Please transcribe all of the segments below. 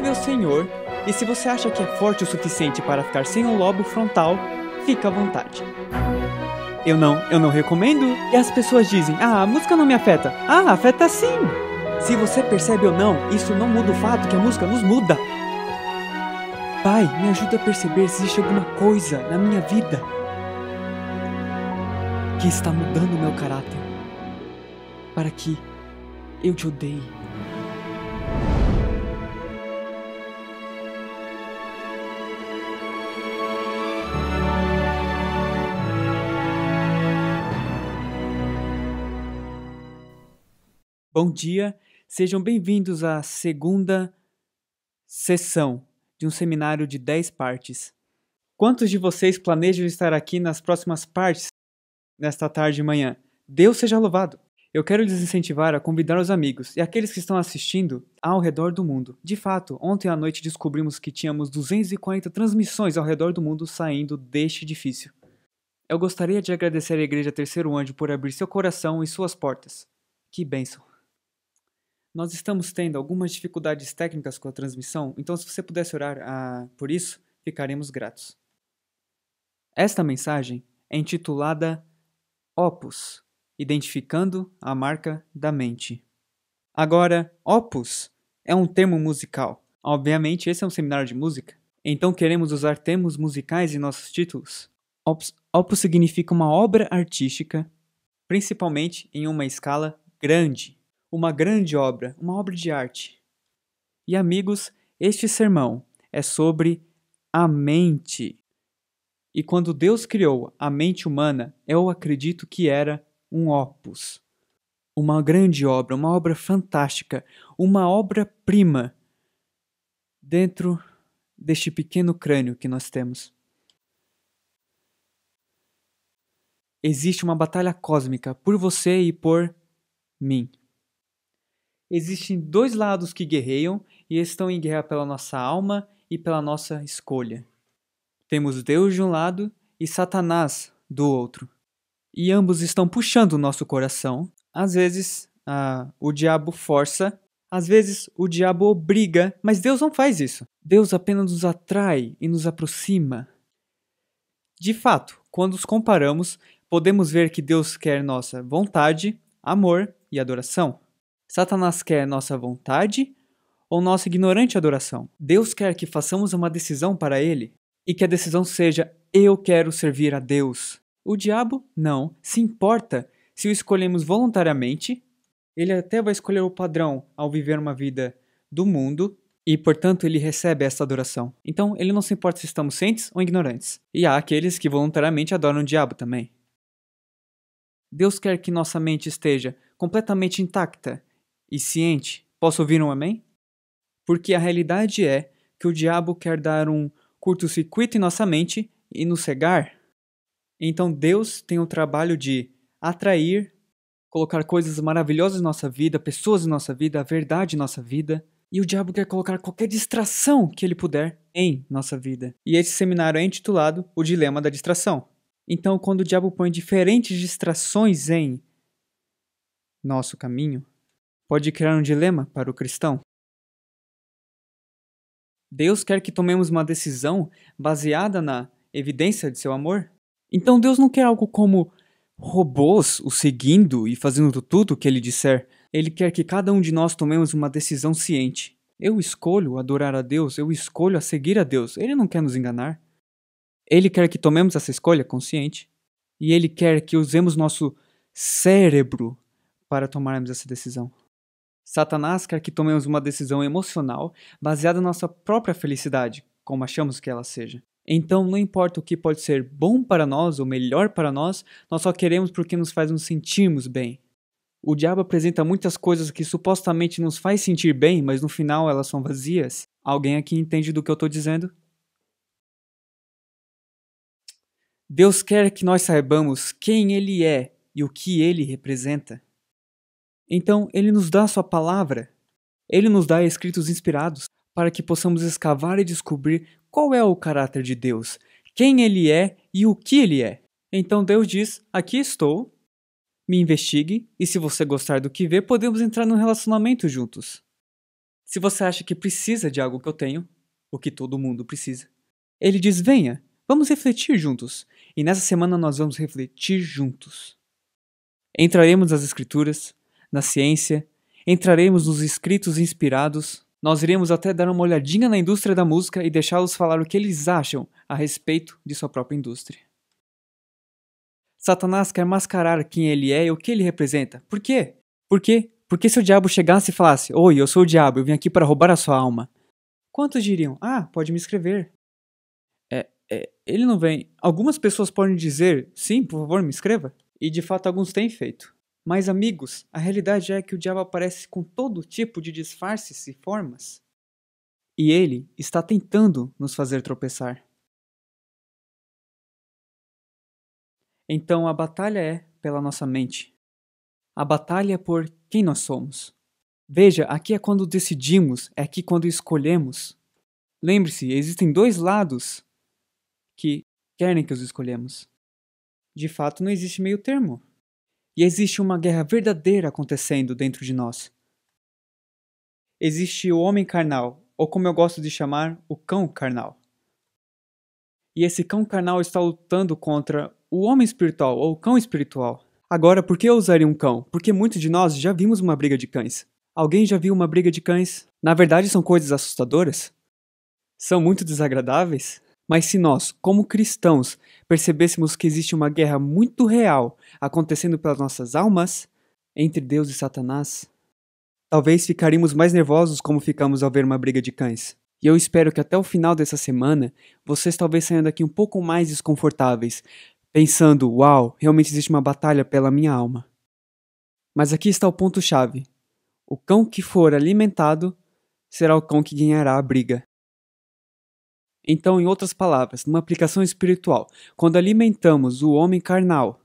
Leve ao Senhor, e se você acha que é forte o suficiente para ficar sem o lobo frontal, fica à vontade. Eu não, eu não recomendo. E as pessoas dizem: "Ah, a música não me afeta". Ah, afeta sim. Se você percebe ou não, isso não muda o fato que a música nos muda. Pai, me ajuda a perceber se existe alguma coisa na minha vida que está mudando meu caráter para que eu te odeie. Bom dia, sejam bem-vindos à segunda sessão de um seminário de 10 partes. Quantos de vocês planejam estar aqui nas próximas partes nesta tarde e manhã? Deus seja louvado! Eu quero lhes incentivar a convidar os amigos e aqueles que estão assistindo ao redor do mundo. De fato, ontem à noite descobrimos que tínhamos 240 transmissões ao redor do mundo saindo deste edifício. Eu gostaria de agradecer à Igreja Terceiro Anjo por abrir seu coração e suas portas. Que bênção! Nós estamos tendo algumas dificuldades técnicas com a transmissão, então se você pudesse orar ah, por isso, ficaremos gratos. Esta mensagem é intitulada Opus Identificando a Marca da Mente. Agora, Opus é um termo musical. Obviamente, esse é um seminário de música, então queremos usar termos musicais em nossos títulos. Opus, opus significa uma obra artística, principalmente em uma escala grande uma grande obra, uma obra de arte. E amigos, este sermão é sobre a mente. E quando Deus criou a mente humana, eu acredito que era um opus. Uma grande obra, uma obra fantástica, uma obra-prima dentro deste pequeno crânio que nós temos. Existe uma batalha cósmica por você e por mim. Existem dois lados que guerreiam e estão em guerra pela nossa alma e pela nossa escolha. Temos Deus de um lado e Satanás do outro. E ambos estão puxando o nosso coração. Às vezes, ah, o diabo força, às vezes, o diabo obriga, mas Deus não faz isso. Deus apenas nos atrai e nos aproxima. De fato, quando os comparamos, podemos ver que Deus quer nossa vontade, amor e adoração. Satanás quer nossa vontade ou nossa ignorante adoração? Deus quer que façamos uma decisão para Ele e que a decisão seja: eu quero servir a Deus. O diabo não se importa se o escolhemos voluntariamente. Ele até vai escolher o padrão ao viver uma vida do mundo e, portanto, ele recebe essa adoração. Então, ele não se importa se estamos cientes ou ignorantes. E há aqueles que voluntariamente adoram o diabo também. Deus quer que nossa mente esteja completamente intacta e ciente, posso ouvir um amém? Porque a realidade é que o diabo quer dar um curto-circuito em nossa mente e nos cegar. Então Deus tem o trabalho de atrair, colocar coisas maravilhosas em nossa vida, pessoas em nossa vida, a verdade em nossa vida. E o diabo quer colocar qualquer distração que ele puder em nossa vida. E esse seminário é intitulado O Dilema da Distração. Então, quando o diabo põe diferentes distrações em nosso caminho, pode criar um dilema para o cristão. Deus quer que tomemos uma decisão baseada na evidência de seu amor? Então Deus não quer algo como robôs o seguindo e fazendo tudo o que ele disser. Ele quer que cada um de nós tomemos uma decisão ciente. Eu escolho adorar a Deus, eu escolho a seguir a Deus. Ele não quer nos enganar. Ele quer que tomemos essa escolha consciente. E ele quer que usemos nosso cérebro para tomarmos essa decisão. Satanás quer que tomemos uma decisão emocional baseada na nossa própria felicidade, como achamos que ela seja. Então, não importa o que pode ser bom para nós ou melhor para nós, nós só queremos porque nos faz nos sentirmos bem. O diabo apresenta muitas coisas que supostamente nos faz sentir bem, mas no final elas são vazias. Alguém aqui entende do que eu estou dizendo? Deus quer que nós saibamos quem Ele é e o que Ele representa. Então, ele nos dá sua palavra. Ele nos dá escritos inspirados para que possamos escavar e descobrir qual é o caráter de Deus, quem ele é e o que ele é. Então Deus diz: Aqui estou, me investigue, e se você gostar do que vê, podemos entrar num relacionamento juntos. Se você acha que precisa de algo que eu tenho, o que todo mundo precisa, ele diz: Venha, vamos refletir juntos. E nessa semana nós vamos refletir juntos. Entraremos nas Escrituras, na ciência, entraremos nos escritos inspirados, nós iremos até dar uma olhadinha na indústria da música e deixá-los falar o que eles acham a respeito de sua própria indústria. Satanás quer mascarar quem ele é e o que ele representa. Por quê? Por quê? Porque se o diabo chegasse e falasse: Oi, eu sou o diabo, eu vim aqui para roubar a sua alma. Quantos diriam: Ah, pode me escrever? É, é, ele não vem. Algumas pessoas podem dizer: Sim, por favor, me escreva. E de fato, alguns têm feito. Mas, amigos, a realidade é que o diabo aparece com todo tipo de disfarces e formas. E ele está tentando nos fazer tropeçar. Então a batalha é pela nossa mente. A batalha é por quem nós somos. Veja, aqui é quando decidimos, é aqui quando escolhemos. Lembre-se, existem dois lados que querem que os escolhamos. De fato, não existe meio termo. E existe uma guerra verdadeira acontecendo dentro de nós. Existe o homem carnal, ou como eu gosto de chamar, o cão carnal. E esse cão carnal está lutando contra o homem espiritual, ou o cão espiritual. Agora, por que eu usaria um cão? Porque muitos de nós já vimos uma briga de cães. Alguém já viu uma briga de cães? Na verdade, são coisas assustadoras? São muito desagradáveis? Mas se nós, como cristãos, percebêssemos que existe uma guerra muito real acontecendo pelas nossas almas, entre Deus e Satanás, talvez ficaríamos mais nervosos como ficamos ao ver uma briga de cães. E eu espero que até o final dessa semana vocês talvez saiam daqui um pouco mais desconfortáveis, pensando: uau, realmente existe uma batalha pela minha alma. Mas aqui está o ponto-chave: o cão que for alimentado será o cão que ganhará a briga. Então, em outras palavras, numa aplicação espiritual, quando alimentamos o homem carnal,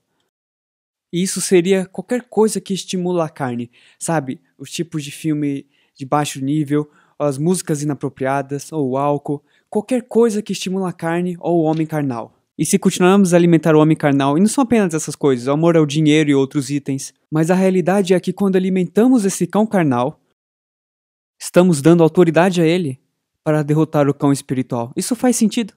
isso seria qualquer coisa que estimula a carne, sabe? Os tipos de filme de baixo nível, as músicas inapropriadas ou o álcool, qualquer coisa que estimula a carne ou o homem carnal. E se continuarmos a alimentar o homem carnal, e não são apenas essas coisas, o amor ao dinheiro e outros itens, mas a realidade é que quando alimentamos esse cão carnal, estamos dando autoridade a ele para derrotar o cão espiritual. Isso faz sentido.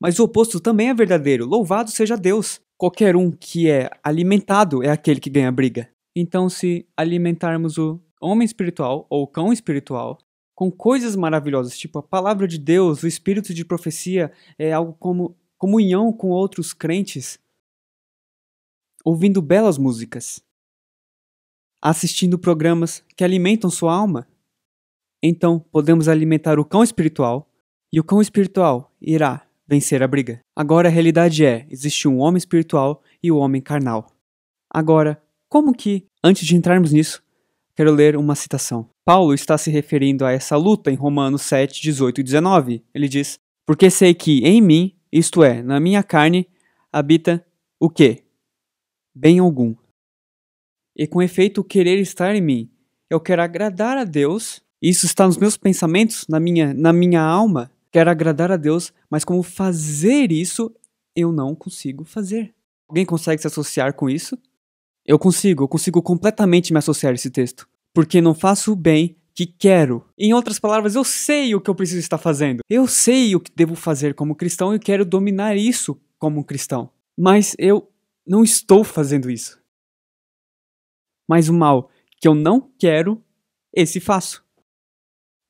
Mas o oposto também é verdadeiro. Louvado seja Deus. Qualquer um que é alimentado é aquele que ganha briga. Então, se alimentarmos o homem espiritual ou o cão espiritual com coisas maravilhosas, tipo a palavra de Deus, o espírito de profecia, é algo como comunhão com outros crentes, ouvindo belas músicas, assistindo programas que alimentam sua alma, então, podemos alimentar o cão espiritual, e o cão espiritual irá vencer a briga. Agora a realidade é: existe um homem espiritual e o um homem carnal. Agora, como que, antes de entrarmos nisso, quero ler uma citação. Paulo está se referindo a essa luta em Romanos 7, 18 e 19. Ele diz: Porque sei que em mim, isto é, na minha carne, habita o quê? Bem algum. E com efeito, querer estar em mim. Eu quero agradar a Deus isso está nos meus pensamentos, na minha, na minha alma. Quero agradar a Deus, mas como fazer isso eu não consigo fazer. Alguém consegue se associar com isso? Eu consigo, eu consigo completamente me associar a esse texto. Porque não faço o bem que quero. Em outras palavras, eu sei o que eu preciso estar fazendo. Eu sei o que devo fazer como cristão e quero dominar isso como cristão. Mas eu não estou fazendo isso. Mas o mal que eu não quero, esse faço.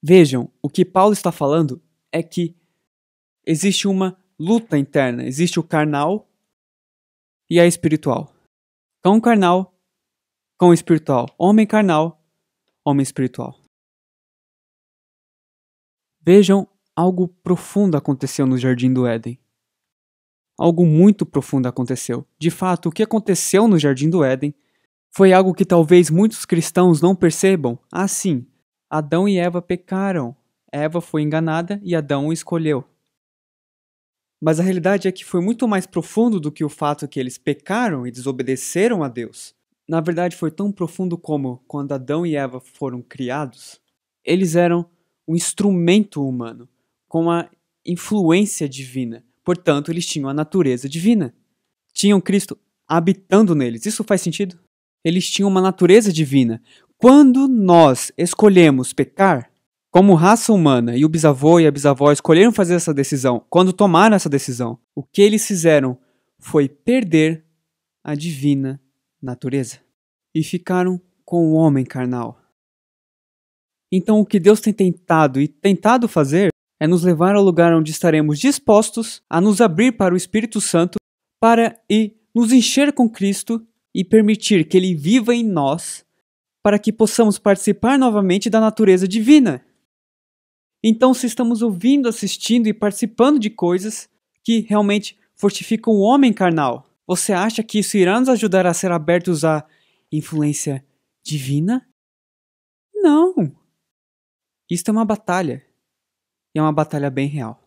Vejam, o que Paulo está falando é que existe uma luta interna, existe o carnal e a espiritual. Cão carnal, cão espiritual. Homem carnal, homem espiritual. Vejam, algo profundo aconteceu no jardim do Éden. Algo muito profundo aconteceu. De fato, o que aconteceu no jardim do Éden foi algo que talvez muitos cristãos não percebam. Assim, sim, Adão e Eva pecaram. Eva foi enganada e Adão o escolheu. Mas a realidade é que foi muito mais profundo do que o fato que eles pecaram e desobedeceram a Deus. Na verdade, foi tão profundo como, quando Adão e Eva foram criados, eles eram um instrumento humano, com a influência divina. Portanto, eles tinham a natureza divina. Tinham Cristo habitando neles. Isso faz sentido? Eles tinham uma natureza divina, quando nós escolhemos pecar, como raça humana e o bisavô e a bisavó escolheram fazer essa decisão, quando tomaram essa decisão, o que eles fizeram foi perder a divina natureza e ficaram com o homem carnal. Então, o que Deus tem tentado e tentado fazer é nos levar ao lugar onde estaremos dispostos a nos abrir para o Espírito Santo para e nos encher com Cristo e permitir que ele viva em nós para que possamos participar novamente da natureza divina. Então, se estamos ouvindo, assistindo e participando de coisas que realmente fortificam o homem carnal, você acha que isso irá nos ajudar a ser abertos à influência divina? Não! Isto é uma batalha. E é uma batalha bem real.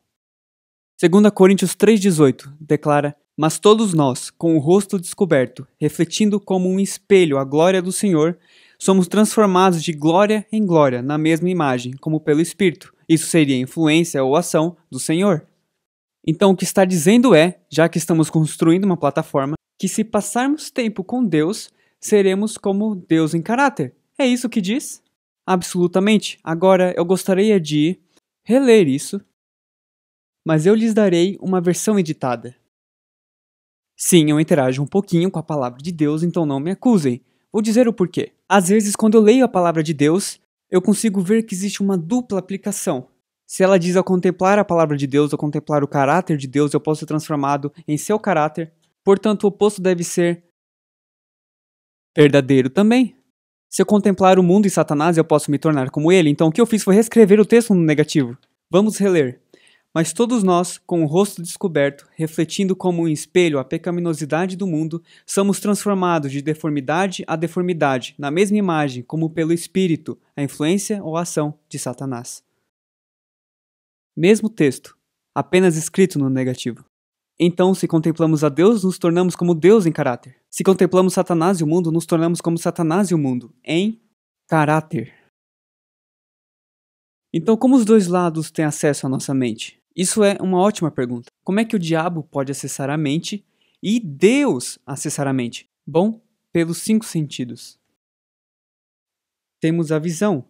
2 Coríntios 3,18 declara: Mas todos nós, com o rosto descoberto, refletindo como um espelho a glória do Senhor, somos transformados de glória em glória na mesma imagem, como pelo Espírito. Isso seria influência ou ação do Senhor. Então, o que está dizendo é, já que estamos construindo uma plataforma, que se passarmos tempo com Deus, seremos como Deus em caráter. É isso que diz? Absolutamente. Agora, eu gostaria de reler isso, mas eu lhes darei uma versão editada. Sim, eu interajo um pouquinho com a palavra de Deus, então não me acusem. Vou dizer o porquê. Às vezes, quando eu leio a palavra de Deus, eu consigo ver que existe uma dupla aplicação. Se ela diz ao contemplar a palavra de Deus, ao contemplar o caráter de Deus, eu posso ser transformado em seu caráter. Portanto, o oposto deve ser verdadeiro também. Se eu contemplar o mundo e Satanás, eu posso me tornar como ele. Então, o que eu fiz foi reescrever o texto no negativo. Vamos reler. Mas todos nós, com o rosto descoberto, refletindo como um espelho a pecaminosidade do mundo, somos transformados de deformidade a deformidade, na mesma imagem, como pelo espírito, a influência ou a ação de Satanás. Mesmo texto, apenas escrito no negativo. Então, se contemplamos a Deus, nos tornamos como Deus em caráter. Se contemplamos Satanás e o mundo, nos tornamos como Satanás e o mundo, em caráter. Então, como os dois lados têm acesso à nossa mente? Isso é uma ótima pergunta. Como é que o diabo pode acessar a mente e Deus acessar a mente? Bom, pelos cinco sentidos. Temos a visão,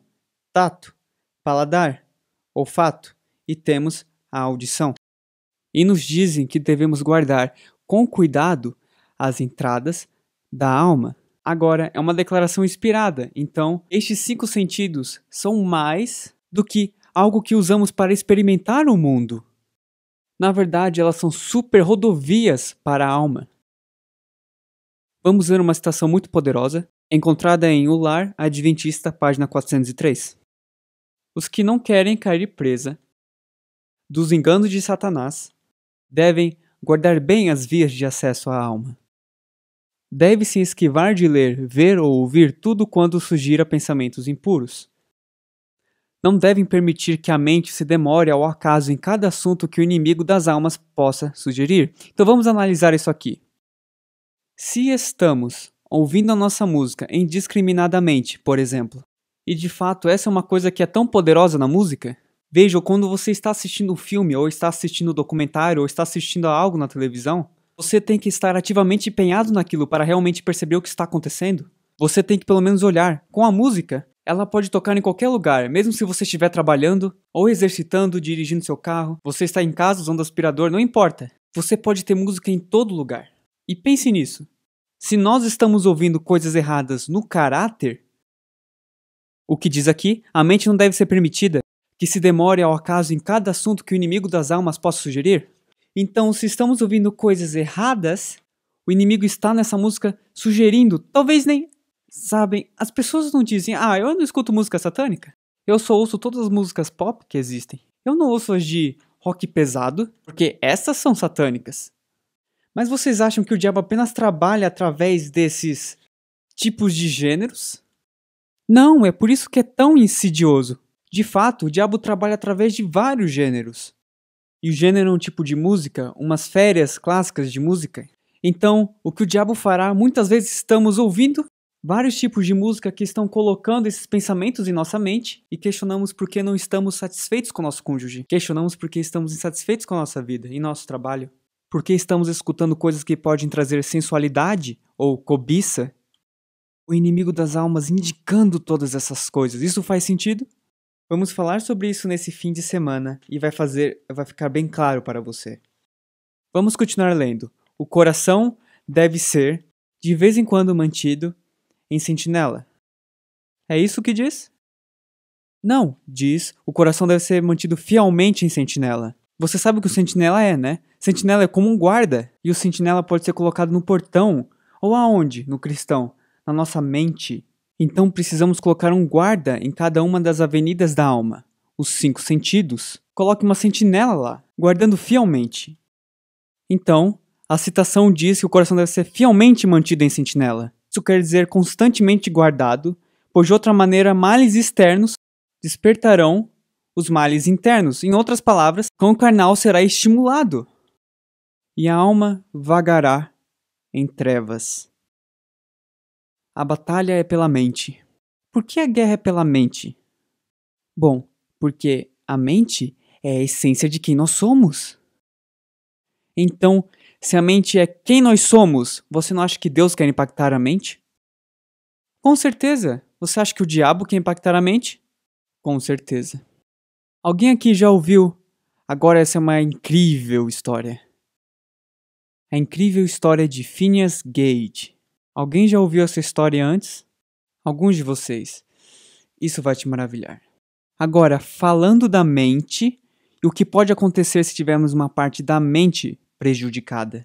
tato, paladar, olfato e temos a audição. E nos dizem que devemos guardar com cuidado as entradas da alma. Agora, é uma declaração inspirada, então estes cinco sentidos são mais do que algo que usamos para experimentar o mundo. Na verdade, elas são super rodovias para a alma. Vamos ver uma citação muito poderosa, encontrada em O Lar Adventista, página 403. Os que não querem cair presa dos enganos de Satanás devem guardar bem as vias de acesso à alma. Deve-se esquivar de ler, ver ou ouvir tudo quando sugira pensamentos impuros não devem permitir que a mente se demore ao acaso em cada assunto que o inimigo das almas possa sugerir. Então vamos analisar isso aqui. Se estamos ouvindo a nossa música indiscriminadamente, por exemplo, e de fato essa é uma coisa que é tão poderosa na música, veja quando você está assistindo um filme, ou está assistindo um documentário, ou está assistindo a algo na televisão, você tem que estar ativamente empenhado naquilo para realmente perceber o que está acontecendo. Você tem que pelo menos olhar. Com a música, ela pode tocar em qualquer lugar, mesmo se você estiver trabalhando, ou exercitando, dirigindo seu carro, você está em casa usando aspirador, não importa. Você pode ter música em todo lugar. E pense nisso. Se nós estamos ouvindo coisas erradas no caráter, o que diz aqui, a mente não deve ser permitida que se demore ao acaso em cada assunto que o inimigo das almas possa sugerir. Então, se estamos ouvindo coisas erradas, o inimigo está nessa música sugerindo, talvez nem Sabem, as pessoas não dizem, ah, eu não escuto música satânica. Eu só ouço todas as músicas pop que existem. Eu não ouço as de rock pesado, porque essas são satânicas. Mas vocês acham que o diabo apenas trabalha através desses tipos de gêneros? Não, é por isso que é tão insidioso. De fato, o diabo trabalha através de vários gêneros. E o gênero é um tipo de música, umas férias clássicas de música. Então, o que o diabo fará, muitas vezes estamos ouvindo vários tipos de música que estão colocando esses pensamentos em nossa mente e questionamos por que não estamos satisfeitos com nosso cônjuge, questionamos por que estamos insatisfeitos com a nossa vida e nosso trabalho, por que estamos escutando coisas que podem trazer sensualidade ou cobiça. O inimigo das almas indicando todas essas coisas. Isso faz sentido? Vamos falar sobre isso nesse fim de semana e vai fazer vai ficar bem claro para você. Vamos continuar lendo. O coração deve ser de vez em quando mantido em sentinela. É isso que diz? Não, diz, o coração deve ser mantido fielmente em sentinela. Você sabe o que o sentinela é, né? Sentinela é como um guarda, e o sentinela pode ser colocado no portão, ou aonde, no cristão? Na nossa mente. Então precisamos colocar um guarda em cada uma das avenidas da alma, os cinco sentidos. Coloque uma sentinela lá, guardando fielmente. Então, a citação diz que o coração deve ser fielmente mantido em sentinela. Isso quer dizer constantemente guardado, pois de outra maneira males externos despertarão os males internos. Em outras palavras, o carnal será estimulado e a alma vagará em trevas. A batalha é pela mente. Por que a guerra é pela mente? Bom, porque a mente é a essência de quem nós somos. Então, se a mente é quem nós somos, você não acha que Deus quer impactar a mente? Com certeza. Você acha que o diabo quer impactar a mente? Com certeza. Alguém aqui já ouviu? Agora essa é uma incrível história. A incrível história de Phineas Gage. Alguém já ouviu essa história antes? Alguns de vocês. Isso vai te maravilhar. Agora, falando da mente, e o que pode acontecer se tivermos uma parte da mente prejudicada.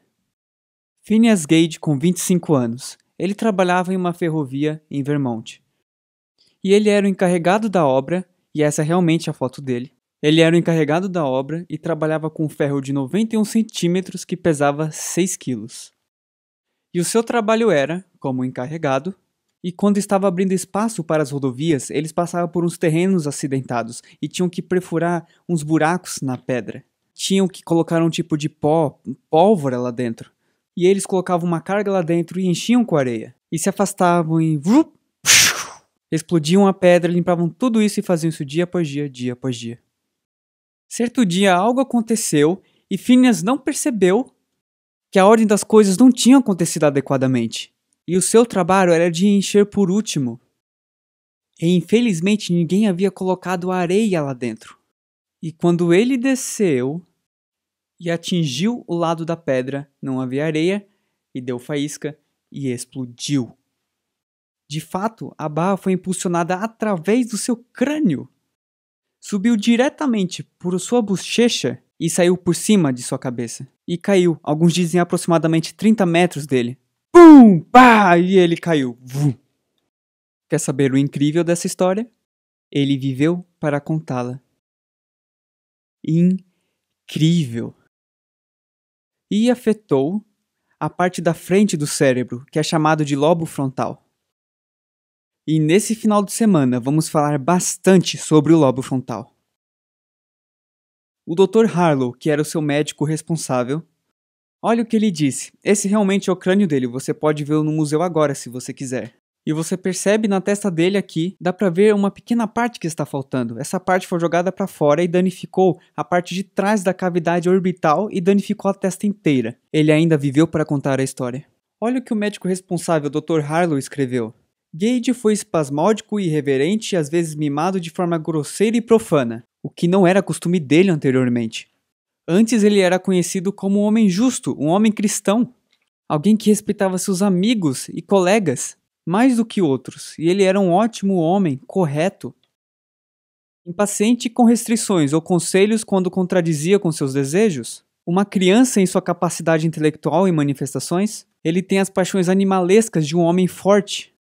Phineas Gage, com 25 anos, ele trabalhava em uma ferrovia em Vermont. E ele era o encarregado da obra, e essa é realmente a foto dele. Ele era o encarregado da obra e trabalhava com um ferro de 91 centímetros que pesava 6 quilos. E o seu trabalho era, como encarregado, e quando estava abrindo espaço para as rodovias, eles passavam por uns terrenos acidentados e tinham que perfurar uns buracos na pedra tinham que colocar um tipo de pó, pólvora lá dentro. E eles colocavam uma carga lá dentro e enchiam com areia. E se afastavam e. Explodiam a pedra, limpavam tudo isso e faziam isso dia após dia, dia após dia. Certo dia algo aconteceu e Phineas não percebeu que a ordem das coisas não tinha acontecido adequadamente. E o seu trabalho era de encher por último. E infelizmente ninguém havia colocado areia lá dentro. E quando ele desceu e atingiu o lado da pedra, não havia areia, e deu faísca e explodiu. De fato, a barra foi impulsionada através do seu crânio. Subiu diretamente por sua bochecha e saiu por cima de sua cabeça. E caiu, alguns dizem aproximadamente 30 metros dele. Pum! Pá! E ele caiu. Vum. Quer saber o incrível dessa história? Ele viveu para contá-la incrível. E afetou a parte da frente do cérebro, que é chamado de lobo frontal. E nesse final de semana vamos falar bastante sobre o lobo frontal. O Dr. Harlow, que era o seu médico responsável, olha o que ele disse. Esse realmente é o crânio dele, você pode vê-lo no museu agora se você quiser e você percebe na testa dele aqui, dá para ver uma pequena parte que está faltando. Essa parte foi jogada para fora e danificou a parte de trás da cavidade orbital e danificou a testa inteira. Ele ainda viveu para contar a história. Olha o que o médico responsável, Dr. Harlow, escreveu. Gage foi espasmódico, irreverente e às vezes mimado de forma grosseira e profana, o que não era costume dele anteriormente. Antes ele era conhecido como um homem justo, um homem cristão, alguém que respeitava seus amigos e colegas, mais do que outros, e ele era um ótimo homem, correto. Impaciente com restrições ou conselhos quando contradizia com seus desejos, uma criança em sua capacidade intelectual e manifestações, ele tem as paixões animalescas de um homem forte.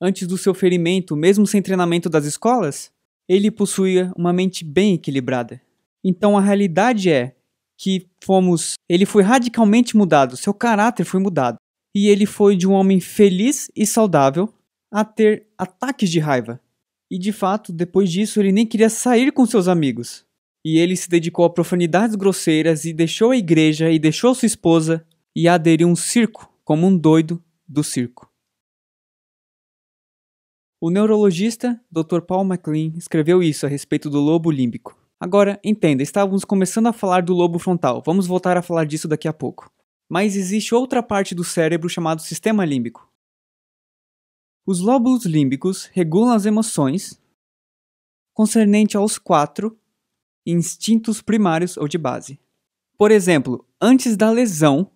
Antes do seu ferimento, mesmo sem treinamento das escolas, ele possuía uma mente bem equilibrada. Então a realidade é que fomos, ele foi radicalmente mudado, seu caráter foi mudado e ele foi de um homem feliz e saudável a ter ataques de raiva. E de fato, depois disso, ele nem queria sair com seus amigos. E ele se dedicou a profanidades grosseiras e deixou a igreja e deixou sua esposa e aderiu a um circo, como um doido do circo. O neurologista Dr. Paul McLean escreveu isso a respeito do lobo límbico. Agora, entenda, estávamos começando a falar do lobo frontal. Vamos voltar a falar disso daqui a pouco mas existe outra parte do cérebro chamado sistema límbico. Os lóbulos límbicos regulam as emoções concernente aos quatro instintos primários ou de base. Por exemplo, antes da lesão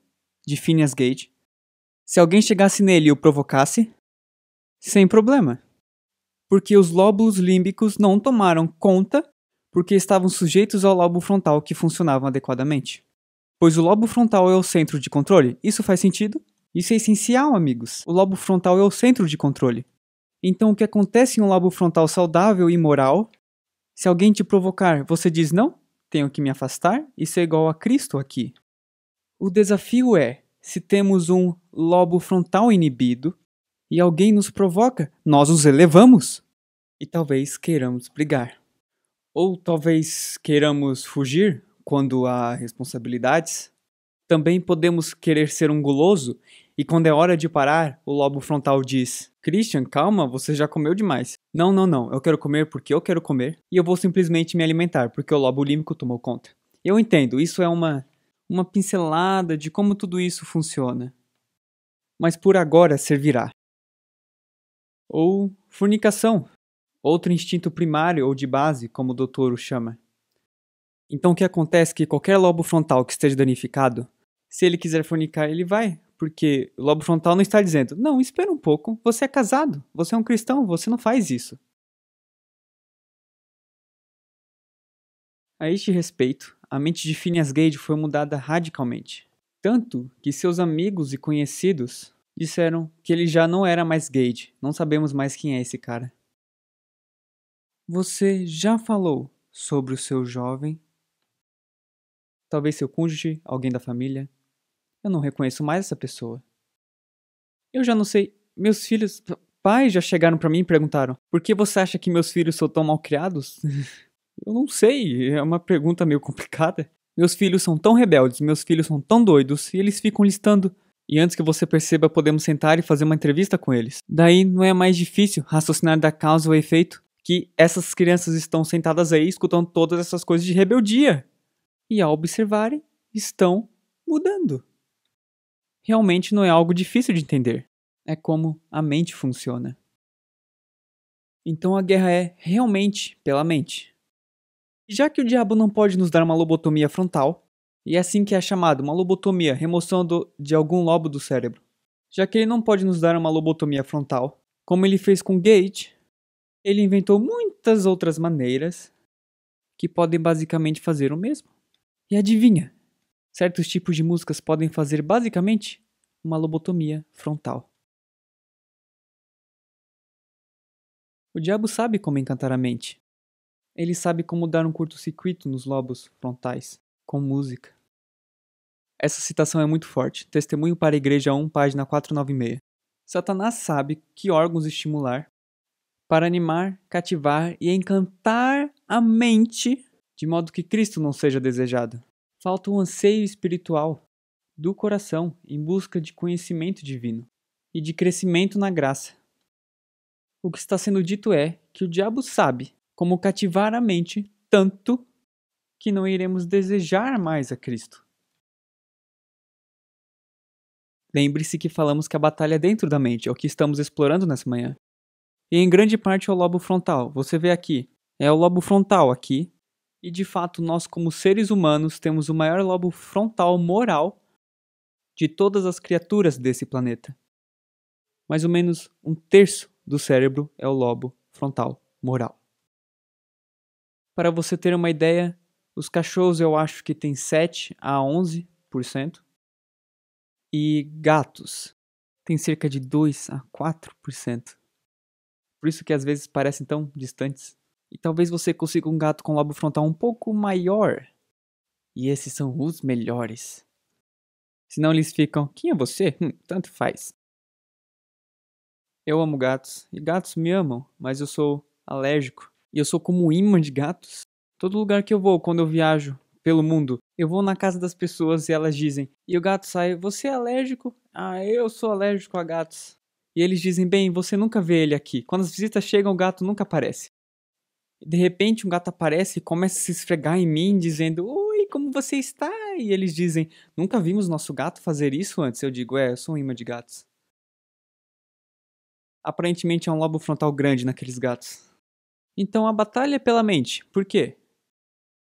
de Phineas Gage, se alguém chegasse nele e o provocasse, sem problema, porque os lóbulos límbicos não tomaram conta porque estavam sujeitos ao lobo frontal que funcionavam adequadamente pois o lobo frontal é o centro de controle. Isso faz sentido? Isso é essencial, amigos. O lobo frontal é o centro de controle. Então, o que acontece em um lobo frontal saudável e moral? Se alguém te provocar, você diz não, tenho que me afastar e ser é igual a Cristo aqui. O desafio é: se temos um lobo frontal inibido e alguém nos provoca, nós os elevamos e talvez queiramos brigar. Ou talvez queiramos fugir quando há responsabilidades, também podemos querer ser um guloso e quando é hora de parar, o lobo frontal diz: Christian, calma, você já comeu demais. Não, não, não, eu quero comer porque eu quero comer e eu vou simplesmente me alimentar porque o lobo límbico tomou conta. Eu entendo, isso é uma, uma pincelada de como tudo isso funciona. Mas por agora servirá. Ou fornicação, outro instinto primário ou de base, como o doutor o chama. Então o que acontece é que qualquer lobo frontal que esteja danificado, se ele quiser fornicar, ele vai. Porque o lobo frontal não está dizendo, não, espera um pouco, você é casado, você é um cristão, você não faz isso. A este respeito, a mente de Phineas Gage foi mudada radicalmente. Tanto que seus amigos e conhecidos disseram que ele já não era mais Gage, não sabemos mais quem é esse cara. Você já falou sobre o seu jovem talvez seu cônjuge, alguém da família. Eu não reconheço mais essa pessoa. Eu já não sei. Meus filhos, pais já chegaram para mim e perguntaram: por que você acha que meus filhos são tão mal criados? eu não sei, é uma pergunta meio complicada. Meus filhos são tão rebeldes, meus filhos são tão doidos, e eles ficam listando. E antes que você perceba, podemos sentar e fazer uma entrevista com eles. Daí não é mais difícil raciocinar da causa ou efeito que essas crianças estão sentadas aí escutando todas essas coisas de rebeldia e, ao observarem, estão mudando. Realmente não é algo difícil de entender. É como a mente funciona. Então a guerra é realmente pela mente. já que o diabo não pode nos dar uma lobotomia frontal, e é assim que é chamado uma lobotomia, remoção do, de algum lobo do cérebro. Já que ele não pode nos dar uma lobotomia frontal, como ele fez com Gate, ele inventou muitas outras maneiras que podem basicamente fazer o mesmo. E adivinha? Certos tipos de músicas podem fazer basicamente uma lobotomia frontal. O diabo sabe como encantar a mente. Ele sabe como dar um curto-circuito nos lobos frontais, com música. Essa citação é muito forte. Testemunho para a Igreja 1, página 496. Satanás sabe que órgãos estimular para animar, cativar e encantar a mente de modo que Cristo não seja desejado. Falta um anseio espiritual do coração em busca de conhecimento divino e de crescimento na graça. O que está sendo dito é que o diabo sabe como cativar a mente tanto que não iremos desejar mais a Cristo. Lembre-se que falamos que a batalha é dentro da mente, é o que estamos explorando nessa manhã. E em grande parte é o lobo frontal. Você vê aqui, é o lobo frontal aqui, e de fato, nós, como seres humanos, temos o maior lobo frontal moral de todas as criaturas desse planeta. Mais ou menos um terço do cérebro é o lobo frontal moral. Para você ter uma ideia, os cachorros eu acho que tem 7 a 11%, e gatos tem cerca de 2 a 4%. Por isso que às vezes parecem tão distantes. E talvez você consiga um gato com lobo frontal um pouco maior. E esses são os melhores. Senão eles ficam, quem é você? Hum, tanto faz. Eu amo gatos, e gatos me amam, mas eu sou alérgico. E eu sou como um imã de gatos. Todo lugar que eu vou, quando eu viajo pelo mundo, eu vou na casa das pessoas e elas dizem, e o gato sai, você é alérgico? Ah, eu sou alérgico a gatos. E eles dizem, bem, você nunca vê ele aqui. Quando as visitas chegam, o gato nunca aparece. De repente, um gato aparece e começa a se esfregar em mim, dizendo: Oi, como você está? E eles dizem: Nunca vimos nosso gato fazer isso antes. Eu digo: É, eu sou um imã de gatos. Aparentemente, há é um lobo frontal grande naqueles gatos. Então, a batalha é pela mente. Por quê?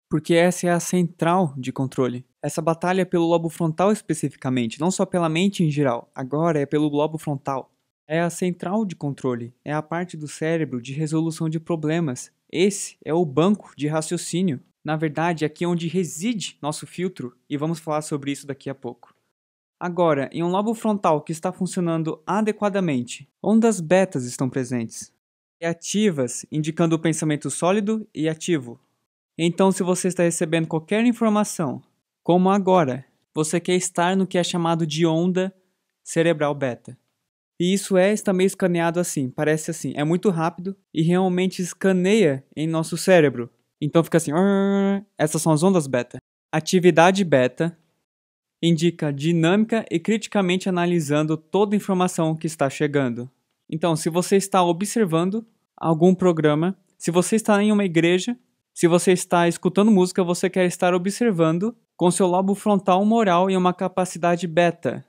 Porque essa é a central de controle. Essa batalha é pelo lobo frontal especificamente, não só pela mente em geral. Agora é pelo lobo frontal é a central de controle, é a parte do cérebro de resolução de problemas. Esse é o banco de raciocínio. Na verdade, aqui é onde reside nosso filtro e vamos falar sobre isso daqui a pouco. Agora, em um lobo frontal que está funcionando adequadamente, ondas betas estão presentes. E ativas, indicando o pensamento sólido e ativo. Então, se você está recebendo qualquer informação, como agora, você quer estar no que é chamado de onda cerebral beta. E isso é, está meio escaneado assim, parece assim. É muito rápido e realmente escaneia em nosso cérebro. Então fica assim. Essas são as ondas beta. Atividade beta indica dinâmica e criticamente analisando toda a informação que está chegando. Então, se você está observando algum programa, se você está em uma igreja, se você está escutando música, você quer estar observando com seu lobo frontal moral e uma capacidade beta,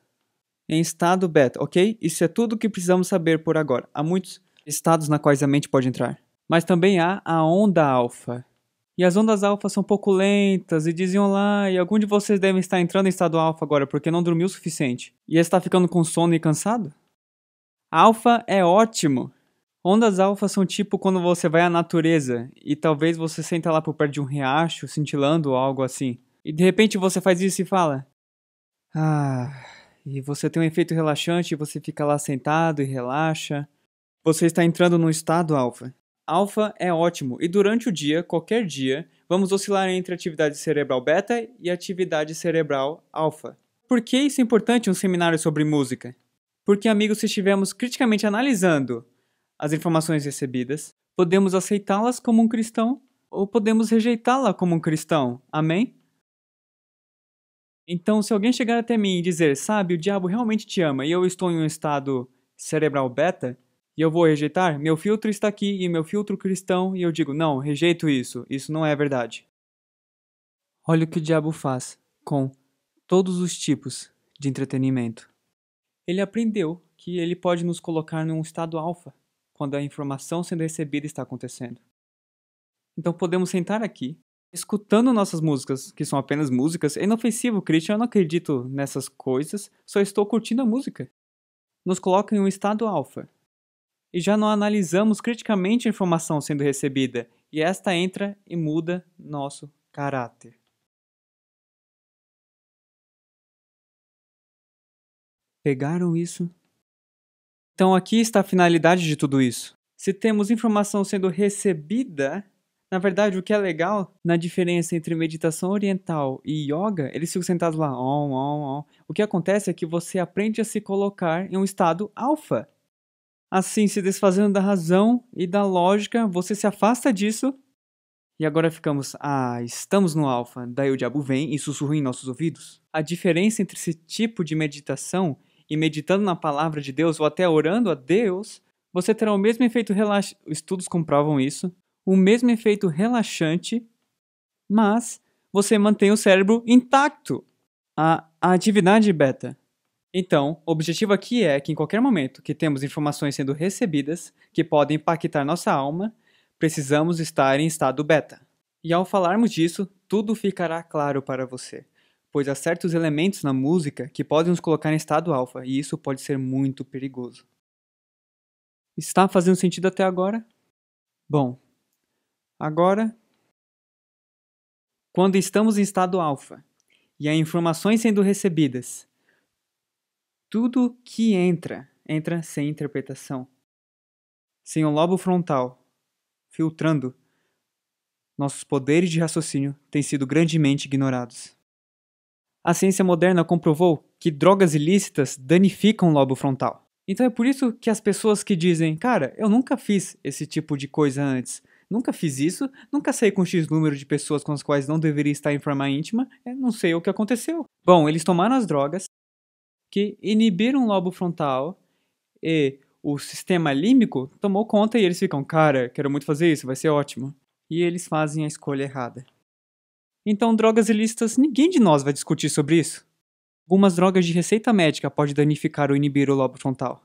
em estado beta, ok? Isso é tudo o que precisamos saber por agora. Há muitos estados na quais a mente pode entrar. Mas também há a onda alfa. E as ondas alfa são um pouco lentas e diziam lá, e algum de vocês deve estar entrando em estado alfa agora porque não dormiu o suficiente e está ficando com sono e cansado? Alfa é ótimo. Ondas alfa são tipo quando você vai à natureza e talvez você senta lá por perto de um riacho, cintilando ou algo assim. E de repente você faz isso e fala: Ah, e você tem um efeito relaxante, você fica lá sentado e relaxa. Você está entrando no estado alfa. Alfa é ótimo e durante o dia, qualquer dia, vamos oscilar entre atividade cerebral beta e atividade cerebral alfa. Por que isso é importante em um seminário sobre música? Porque, amigos, se estivermos criticamente analisando as informações recebidas, podemos aceitá-las como um cristão ou podemos rejeitá-la como um cristão. Amém? Então, se alguém chegar até mim e dizer, sabe, o diabo realmente te ama e eu estou em um estado cerebral beta, e eu vou rejeitar, meu filtro está aqui e meu filtro cristão, e eu digo, não, rejeito isso, isso não é verdade. Olha o que o diabo faz com todos os tipos de entretenimento. Ele aprendeu que ele pode nos colocar num estado alfa quando a informação sendo recebida está acontecendo. Então podemos sentar aqui escutando nossas músicas, que são apenas músicas. É inofensivo, Christian, eu não acredito nessas coisas, só estou curtindo a música. Nos coloca em um estado alfa. E já não analisamos criticamente a informação sendo recebida, e esta entra e muda nosso caráter. Pegaram isso? Então aqui está a finalidade de tudo isso. Se temos informação sendo recebida, na verdade, o que é legal na diferença entre meditação oriental e yoga, eles ficam sentados lá, on, on, on. O que acontece é que você aprende a se colocar em um estado alfa. Assim, se desfazendo da razão e da lógica, você se afasta disso. E agora ficamos, ah, estamos no alfa. Daí o diabo vem e sussurra em nossos ouvidos. A diferença entre esse tipo de meditação e meditando na palavra de Deus ou até orando a Deus, você terá o mesmo efeito relaxante. Estudos comprovam isso o mesmo efeito relaxante, mas você mantém o cérebro intacto. A, a atividade beta. Então, o objetivo aqui é que em qualquer momento que temos informações sendo recebidas que podem impactar nossa alma, precisamos estar em estado beta. E ao falarmos disso, tudo ficará claro para você, pois há certos elementos na música que podem nos colocar em estado alfa, e isso pode ser muito perigoso. Está fazendo sentido até agora? Bom, Agora, quando estamos em estado alfa e há informações sendo recebidas, tudo que entra, entra sem interpretação. Sem o lobo frontal filtrando, nossos poderes de raciocínio têm sido grandemente ignorados. A ciência moderna comprovou que drogas ilícitas danificam o lobo frontal. Então é por isso que as pessoas que dizem, cara, eu nunca fiz esse tipo de coisa antes, Nunca fiz isso, nunca saí com X número de pessoas com as quais não deveria estar em forma íntima, é, não sei o que aconteceu. Bom, eles tomaram as drogas, que inibiram o lobo frontal e o sistema límbico tomou conta e eles ficam, cara, quero muito fazer isso, vai ser ótimo. E eles fazem a escolha errada. Então, drogas ilícitas, ninguém de nós vai discutir sobre isso. Algumas drogas de receita médica podem danificar ou inibir o lobo frontal.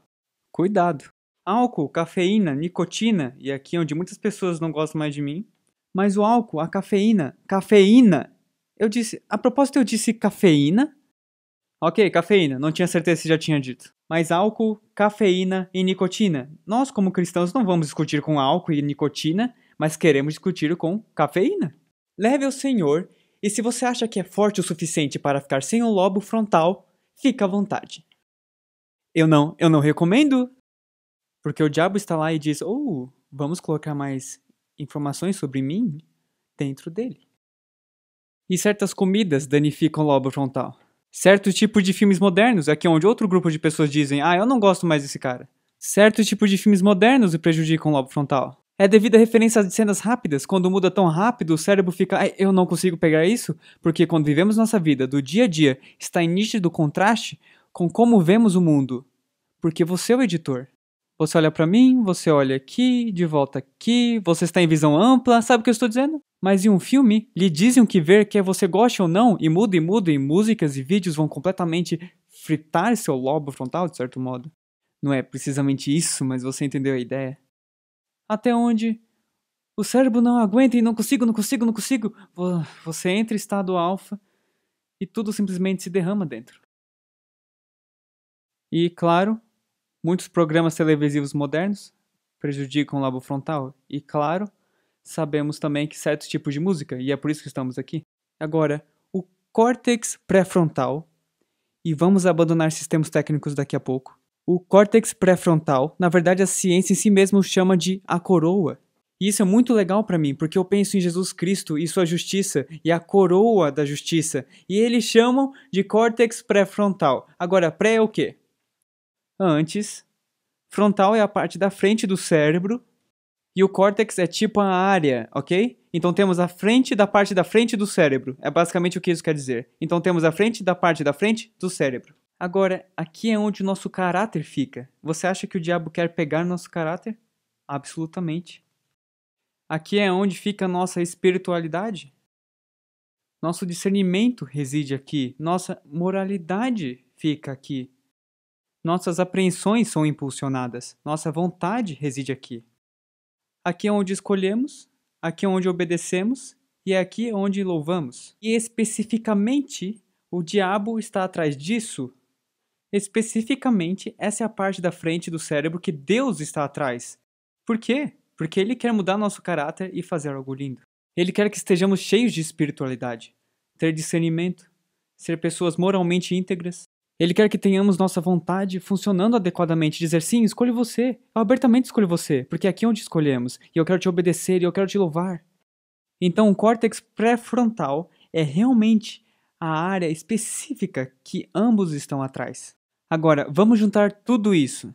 Cuidado! álcool, cafeína, nicotina, e aqui é onde muitas pessoas não gostam mais de mim, mas o álcool, a cafeína, cafeína. Eu disse, a propósito eu disse cafeína. OK, cafeína, não tinha certeza se já tinha dito. Mas álcool, cafeína e nicotina. Nós como cristãos não vamos discutir com álcool e nicotina, mas queremos discutir com cafeína. Leve ao Senhor, e se você acha que é forte o suficiente para ficar sem o lobo frontal, fica à vontade. Eu não, eu não recomendo porque o diabo está lá e diz: "Oh, vamos colocar mais informações sobre mim dentro dele". E certas comidas danificam o lobo frontal. Certo tipo de filmes modernos, aqui é onde outro grupo de pessoas dizem: "Ah, eu não gosto mais desse cara". Certo tipo de filmes modernos o prejudicam o lobo frontal. É devido a referências de cenas rápidas, quando muda tão rápido, o cérebro fica, eu não consigo pegar isso, porque quando vivemos nossa vida do dia a dia, está em nítido contraste com como vemos o mundo. Porque você é o editor. Você olha para mim, você olha aqui, de volta aqui, você está em visão ampla, sabe o que eu estou dizendo? Mas em um filme, lhe dizem o que ver, quer você goste ou não, e muda e muda, e músicas e vídeos vão completamente fritar seu lobo frontal, de certo modo. Não é precisamente isso, mas você entendeu a ideia. Até onde o cérebro não aguenta e não consigo, não consigo, não consigo. Você entra em estado alfa e tudo simplesmente se derrama dentro. E claro, Muitos programas televisivos modernos prejudicam o lobo frontal e, claro, sabemos também que certos tipos de música, e é por isso que estamos aqui. Agora, o córtex pré-frontal, e vamos abandonar sistemas técnicos daqui a pouco. O córtex pré-frontal, na verdade, a ciência em si mesma chama de a coroa. E isso é muito legal para mim, porque eu penso em Jesus Cristo e sua justiça e a coroa da justiça, e eles chamam de córtex pré-frontal. Agora, pré é o quê? antes. Frontal é a parte da frente do cérebro. E o córtex é tipo a área, ok? Então temos a frente da parte da frente do cérebro. É basicamente o que isso quer dizer. Então temos a frente da parte da frente do cérebro. Agora, aqui é onde o nosso caráter fica. Você acha que o diabo quer pegar nosso caráter? Absolutamente. Aqui é onde fica a nossa espiritualidade. Nosso discernimento reside aqui, nossa moralidade fica aqui. Nossas apreensões são impulsionadas, nossa vontade reside aqui. Aqui é onde escolhemos, aqui é onde obedecemos e é aqui onde louvamos. E especificamente, o diabo está atrás disso. Especificamente, essa é a parte da frente do cérebro que Deus está atrás. Por quê? Porque ele quer mudar nosso caráter e fazer algo lindo. Ele quer que estejamos cheios de espiritualidade, ter discernimento, ser pessoas moralmente íntegras, ele quer que tenhamos nossa vontade funcionando adequadamente, dizer sim, escolho você. Eu abertamente escolho você, porque é aqui onde escolhemos, e eu quero te obedecer e eu quero te louvar. Então, o córtex pré-frontal é realmente a área específica que ambos estão atrás. Agora, vamos juntar tudo isso.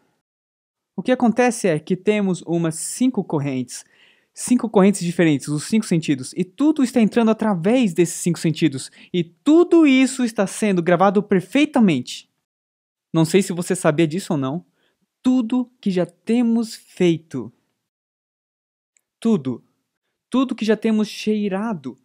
O que acontece é que temos umas cinco correntes cinco correntes diferentes, os cinco sentidos, e tudo está entrando através desses cinco sentidos, e tudo isso está sendo gravado perfeitamente. Não sei se você sabia disso ou não. Tudo que já temos feito. Tudo. Tudo que já temos cheirado.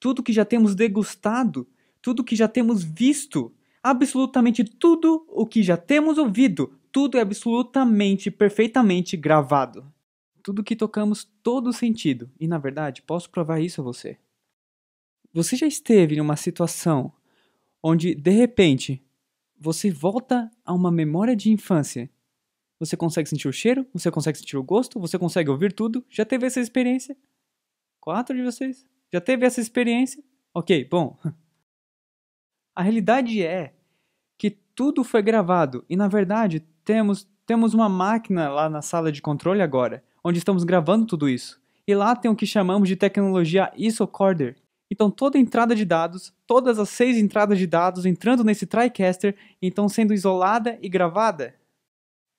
Tudo que já temos degustado. Tudo que já temos visto. Absolutamente tudo o que já temos ouvido. Tudo é absolutamente, perfeitamente gravado tudo que tocamos todo sentido, e na verdade posso provar isso a você. Você já esteve em uma situação onde, de repente, você volta a uma memória de infância? Você consegue sentir o cheiro, você consegue sentir o gosto, você consegue ouvir tudo? Já teve essa experiência? Quatro de vocês? Já teve essa experiência? Ok, bom. A realidade é que tudo foi gravado e, na verdade, temos, temos uma máquina lá na sala de controle agora, onde estamos gravando tudo isso. E lá tem o que chamamos de tecnologia isocorder. Então toda entrada de dados, todas as seis entradas de dados entrando nesse TriCaster, então sendo isolada e gravada.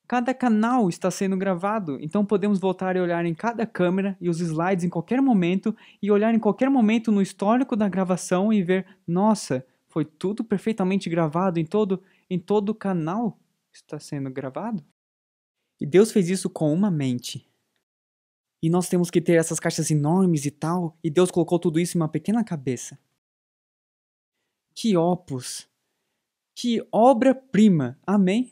Cada canal está sendo gravado, então podemos voltar e olhar em cada câmera e os slides em qualquer momento e olhar em qualquer momento no histórico da gravação e ver, nossa, foi tudo perfeitamente gravado em todo em todo canal está sendo gravado. E Deus fez isso com uma mente. E nós temos que ter essas caixas enormes e tal, e Deus colocou tudo isso em uma pequena cabeça. Que opus! Que obra-prima! Amém?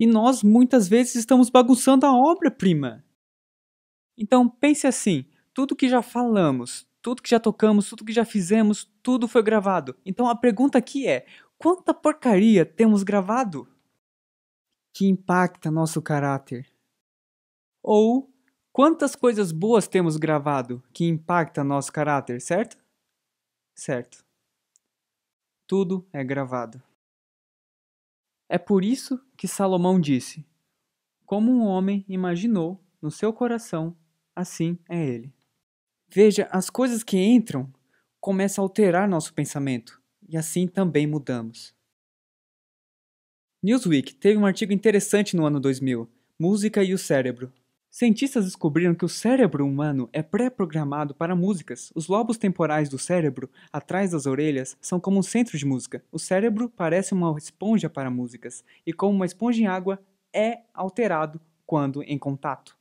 E nós muitas vezes estamos bagunçando a obra-prima. Então pense assim: tudo que já falamos, tudo que já tocamos, tudo que já fizemos, tudo foi gravado. Então a pergunta aqui é: quanta porcaria temos gravado? Que impacta nosso caráter. Ou Quantas coisas boas temos gravado que impacta nosso caráter, certo? Certo. Tudo é gravado. É por isso que Salomão disse: Como um homem imaginou no seu coração, assim é ele. Veja, as coisas que entram começam a alterar nosso pensamento e assim também mudamos. Newsweek teve um artigo interessante no ano 2000, Música e o Cérebro, Cientistas descobriram que o cérebro humano é pré-programado para músicas. Os lobos temporais do cérebro, atrás das orelhas, são como um centro de música. O cérebro parece uma esponja para músicas, e como uma esponja em água, é alterado quando em contato.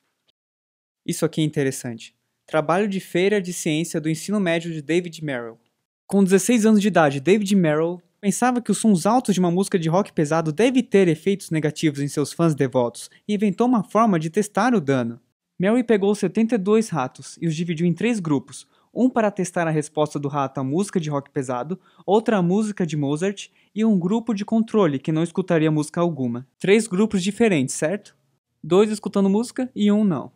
Isso aqui é interessante. Trabalho de feira de ciência do ensino médio de David Merrill. Com 16 anos de idade, David Merrill pensava que os sons altos de uma música de rock pesado deve ter efeitos negativos em seus fãs devotos e inventou uma forma de testar o dano. Mary pegou 72 ratos e os dividiu em três grupos, um para testar a resposta do rato à música de rock pesado, outra à música de Mozart e um grupo de controle que não escutaria música alguma. Três grupos diferentes, certo? Dois escutando música e um não.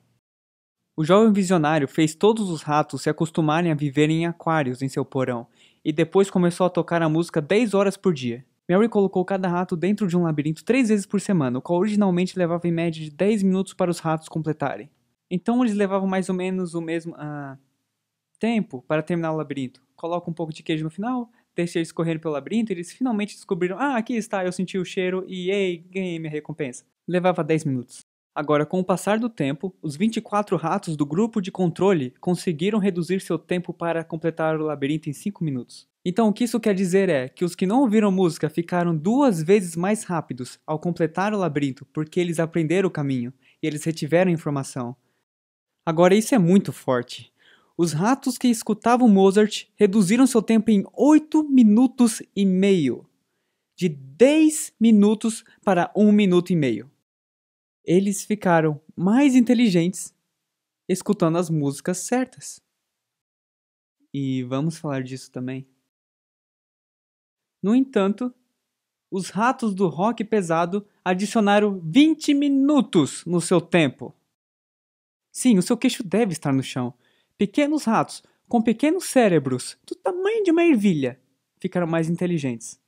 O jovem visionário fez todos os ratos se acostumarem a viver em aquários em seu porão e depois começou a tocar a música 10 horas por dia. Mary colocou cada rato dentro de um labirinto três vezes por semana, o qual originalmente levava em média de 10 minutos para os ratos completarem. Então eles levavam mais ou menos o mesmo ah, tempo para terminar o labirinto. Coloca um pouco de queijo no final, deixa eles correrem pelo labirinto e eles finalmente descobriram: ah, aqui está, eu senti o cheiro e ei, ganhei minha recompensa. Levava 10 minutos. Agora, com o passar do tempo, os 24 ratos do grupo de controle conseguiram reduzir seu tempo para completar o labirinto em 5 minutos. Então, o que isso quer dizer é que os que não ouviram música ficaram duas vezes mais rápidos ao completar o labirinto porque eles aprenderam o caminho e eles retiveram a informação. Agora, isso é muito forte. Os ratos que escutavam Mozart reduziram seu tempo em 8 minutos e meio. De 10 minutos para 1 minuto e meio eles ficaram mais inteligentes escutando as músicas certas. E vamos falar disso também. No entanto, os ratos do rock pesado adicionaram 20 minutos no seu tempo. Sim, o seu queixo deve estar no chão. Pequenos ratos com pequenos cérebros do tamanho de uma ervilha ficaram mais inteligentes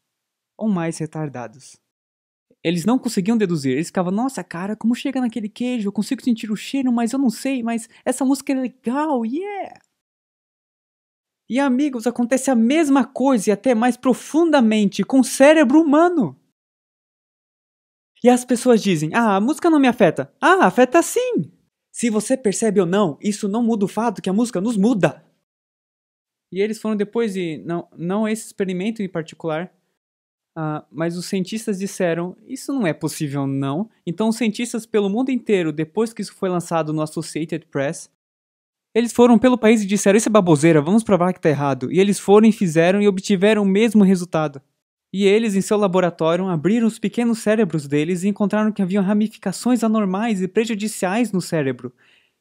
ou mais retardados eles não conseguiam deduzir. Eles ficavam, nossa, cara, como chega naquele queijo? Eu consigo sentir o cheiro, mas eu não sei, mas essa música é legal, yeah! E amigos, acontece a mesma coisa e até mais profundamente com o cérebro humano. E as pessoas dizem: ah, a música não me afeta. Ah, afeta sim! Se você percebe ou não, isso não muda o fato que a música nos muda. E eles foram depois de. Não, não esse experimento em particular, ah, mas os cientistas disseram: isso não é possível, não. Então, os cientistas pelo mundo inteiro, depois que isso foi lançado no Associated Press, eles foram pelo país e disseram: isso é baboseira, vamos provar que está errado. E eles foram e fizeram e obtiveram o mesmo resultado. E eles, em seu laboratório, abriram os pequenos cérebros deles e encontraram que haviam ramificações anormais e prejudiciais no cérebro.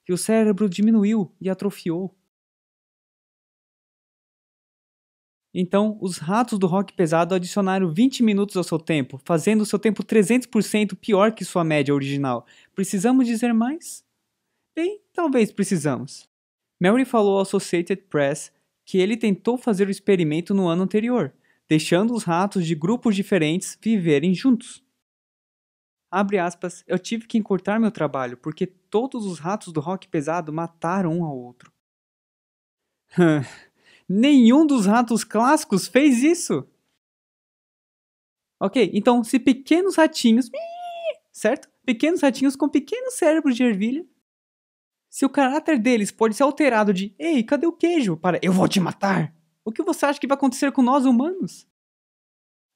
E o cérebro diminuiu e atrofiou. Então, os ratos do rock pesado adicionaram 20 minutos ao seu tempo, fazendo o seu tempo 300% pior que sua média original. Precisamos dizer mais? Bem, talvez precisamos. Mary falou ao Associated Press que ele tentou fazer o experimento no ano anterior, deixando os ratos de grupos diferentes viverem juntos. Abre aspas, eu tive que encurtar meu trabalho porque todos os ratos do rock pesado mataram um ao outro. Nenhum dos ratos clássicos fez isso. Ok, então se pequenos ratinhos, certo? Pequenos ratinhos com pequenos cérebros de ervilha, se o caráter deles pode ser alterado de ei, cadê o queijo? para eu vou te matar, o que você acha que vai acontecer com nós humanos?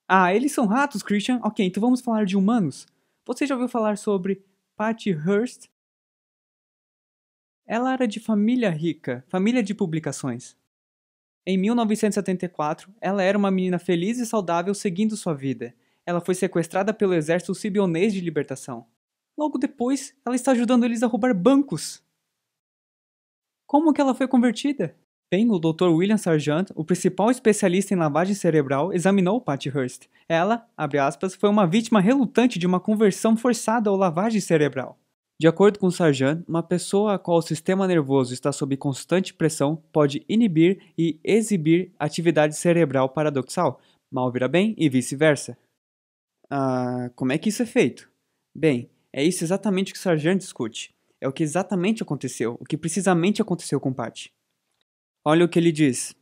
Ah, eles são ratos, Christian? Ok, então vamos falar de humanos. Você já ouviu falar sobre Patty Hearst? Ela era de família rica, família de publicações. Em 1974, ela era uma menina feliz e saudável seguindo sua vida. Ela foi sequestrada pelo exército sibionês de libertação. Logo depois, ela está ajudando eles a roubar bancos. Como que ela foi convertida? Bem, o Dr. William Sargent, o principal especialista em lavagem cerebral, examinou Patty Hearst. Ela, abre aspas, foi uma vítima relutante de uma conversão forçada ou lavagem cerebral. De acordo com Sarjan, uma pessoa a qual o sistema nervoso está sob constante pressão pode inibir e exibir atividade cerebral paradoxal, mal vira bem e vice-versa. Ah, como é que isso é feito? Bem, é isso exatamente o que Sarjan discute. É o que exatamente aconteceu, o que precisamente aconteceu com Pat. Olha o que ele diz.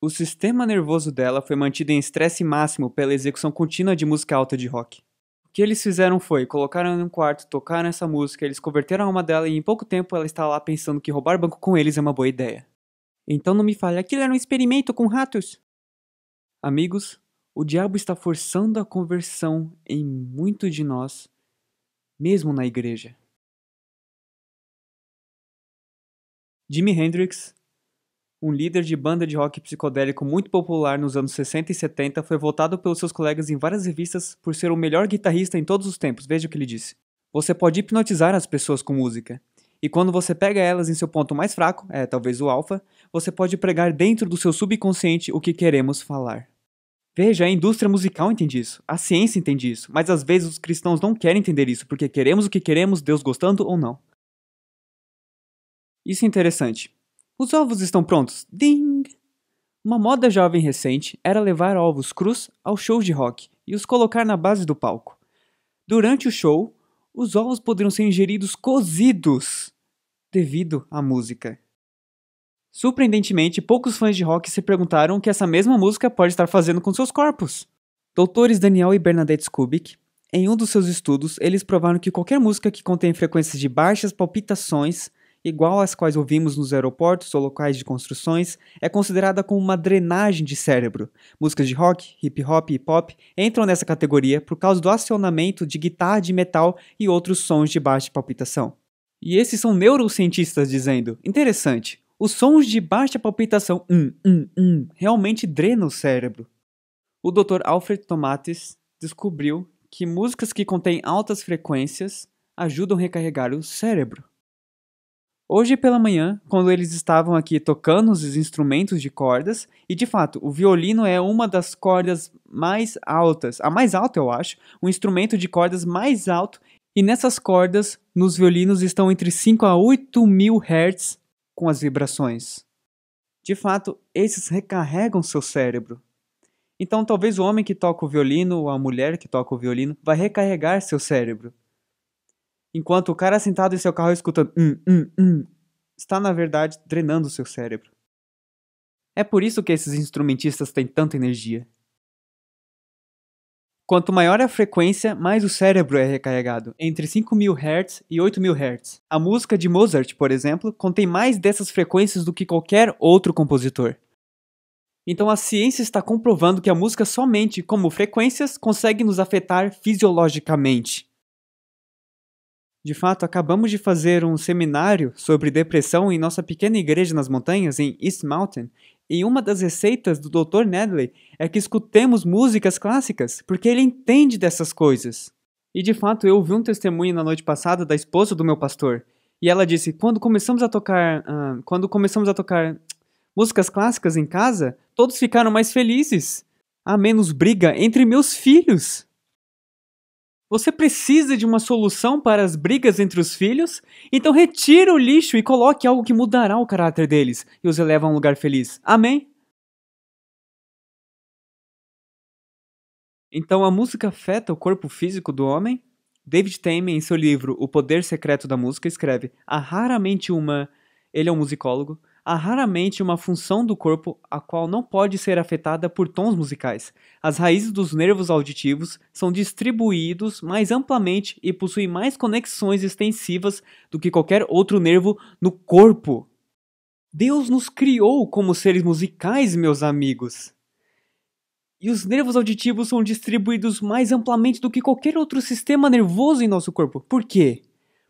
O sistema nervoso dela foi mantido em estresse máximo pela execução contínua de música alta de rock. O que eles fizeram foi, colocaram em um quarto, tocaram essa música, eles converteram a alma dela e em pouco tempo ela está lá pensando que roubar banco com eles é uma boa ideia. Então não me fale, aquilo era um experimento com ratos. Amigos, o diabo está forçando a conversão em muito de nós, mesmo na igreja. Jimi Hendrix um líder de banda de rock psicodélico muito popular nos anos 60 e 70, foi votado pelos seus colegas em várias revistas por ser o melhor guitarrista em todos os tempos. Veja o que ele disse. Você pode hipnotizar as pessoas com música. E quando você pega elas em seu ponto mais fraco, é talvez o alfa, você pode pregar dentro do seu subconsciente o que queremos falar. Veja, a indústria musical entende isso, a ciência entende isso, mas às vezes os cristãos não querem entender isso, porque queremos o que queremos, Deus gostando ou não. Isso é interessante. Os ovos estão prontos! Ding! Uma moda jovem recente era levar ovos crus aos shows de rock e os colocar na base do palco. Durante o show, os ovos poderiam ser ingeridos cozidos devido à música. Surpreendentemente, poucos fãs de rock se perguntaram o que essa mesma música pode estar fazendo com seus corpos. Doutores Daniel e Bernadette Skubik, em um dos seus estudos, eles provaram que qualquer música que contém frequências de baixas palpitações igual às quais ouvimos nos aeroportos ou locais de construções, é considerada como uma drenagem de cérebro. Músicas de rock, hip hop e pop entram nessa categoria por causa do acionamento de guitarra de metal e outros sons de baixa palpitação. E esses são neurocientistas dizendo: interessante, os sons de baixa palpitação um, um, um, realmente drenam o cérebro. O Dr. Alfred Tomates descobriu que músicas que contêm altas frequências ajudam a recarregar o cérebro. Hoje pela manhã, quando eles estavam aqui tocando os instrumentos de cordas, e de fato, o violino é uma das cordas mais altas, a mais alta eu acho, o um instrumento de cordas mais alto, e nessas cordas, nos violinos estão entre 5 a 8 mil hertz com as vibrações. De fato, esses recarregam seu cérebro. Então, talvez o homem que toca o violino ou a mulher que toca o violino vai recarregar seu cérebro enquanto o cara sentado em seu carro escutando hum, hum, hum, está na verdade drenando seu cérebro. É por isso que esses instrumentistas têm tanta energia. Quanto maior é a frequência, mais o cérebro é recarregado, entre 5.000 Hz e 8.000 Hz. A música de Mozart, por exemplo, contém mais dessas frequências do que qualquer outro compositor. Então a ciência está comprovando que a música somente como frequências consegue nos afetar fisiologicamente. De fato, acabamos de fazer um seminário sobre depressão em nossa pequena igreja nas montanhas, em East Mountain, e uma das receitas do Dr. Nedley é que escutemos músicas clássicas, porque ele entende dessas coisas. E de fato, eu ouvi um testemunho na noite passada da esposa do meu pastor, e ela disse: quando começamos a tocar, uh, quando começamos a tocar músicas clássicas em casa, todos ficaram mais felizes. Há menos briga entre meus filhos. Você precisa de uma solução para as brigas entre os filhos? Então retira o lixo e coloque algo que mudará o caráter deles e os eleva a um lugar feliz. Amém? Então a música afeta o corpo físico do homem? David Tame, em seu livro O Poder Secreto da Música, escreve: Há raramente uma. Ele é um musicólogo há raramente uma função do corpo a qual não pode ser afetada por tons musicais. As raízes dos nervos auditivos são distribuídos mais amplamente e possuem mais conexões extensivas do que qualquer outro nervo no corpo. Deus nos criou como seres musicais, meus amigos. E os nervos auditivos são distribuídos mais amplamente do que qualquer outro sistema nervoso em nosso corpo. Por quê?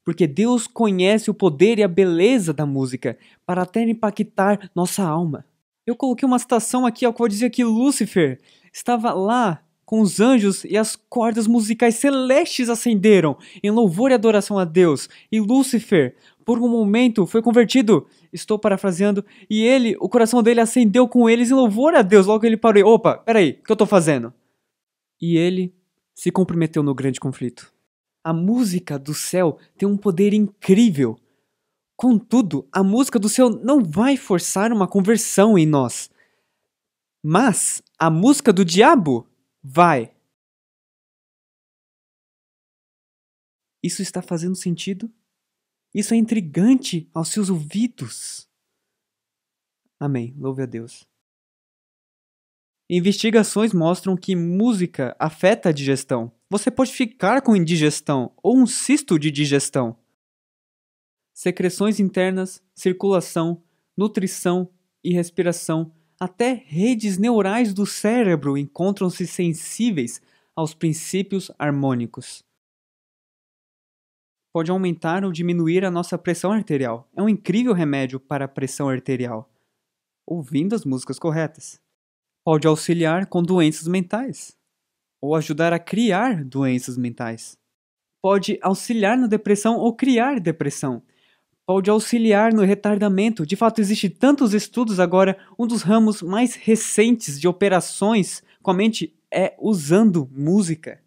porque Deus conhece o poder e a beleza da música para até impactar nossa alma. Eu coloquei uma citação aqui ao é qual dizia que Lúcifer estava lá com os anjos e as cordas musicais celestes acenderam em louvor e adoração a Deus. E Lúcifer, por um momento, foi convertido. Estou parafraseando. E ele, o coração dele acendeu com eles em louvor a Deus. Logo ele parou. E, Opa, peraí, o que eu estou fazendo? E ele se comprometeu no grande conflito. A música do céu tem um poder incrível. Contudo, a música do céu não vai forçar uma conversão em nós. Mas a música do diabo vai. Isso está fazendo sentido? Isso é intrigante aos seus ouvidos. Amém. Louve a Deus. Investigações mostram que música afeta a digestão. Você pode ficar com indigestão ou um cisto de digestão. Secreções internas, circulação, nutrição e respiração, até redes neurais do cérebro encontram-se sensíveis aos princípios harmônicos. Pode aumentar ou diminuir a nossa pressão arterial. É um incrível remédio para a pressão arterial, ouvindo as músicas corretas pode auxiliar com doenças mentais ou ajudar a criar doenças mentais. Pode auxiliar na depressão ou criar depressão. Pode auxiliar no retardamento. De fato, existem tantos estudos agora. Um dos ramos mais recentes de operações com a mente é usando música.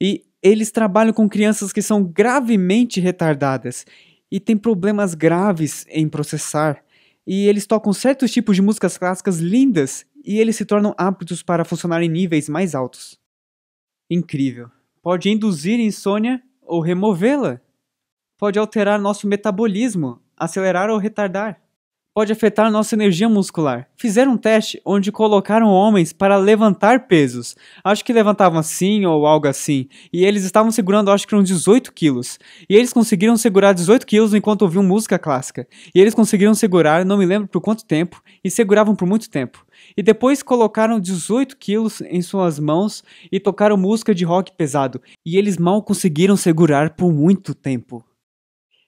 E eles trabalham com crianças que são gravemente retardadas e têm problemas graves em processar e eles tocam certos tipos de músicas clássicas lindas e eles se tornam aptos para funcionar em níveis mais altos. Incrível! Pode induzir insônia ou removê-la. Pode alterar nosso metabolismo, acelerar ou retardar pode afetar nossa energia muscular. Fizeram um teste onde colocaram homens para levantar pesos. Acho que levantavam assim ou algo assim. E eles estavam segurando, acho que uns 18 quilos. E eles conseguiram segurar 18 quilos enquanto ouviam música clássica. E eles conseguiram segurar, não me lembro por quanto tempo, e seguravam por muito tempo. E depois colocaram 18 quilos em suas mãos e tocaram música de rock pesado. E eles mal conseguiram segurar por muito tempo.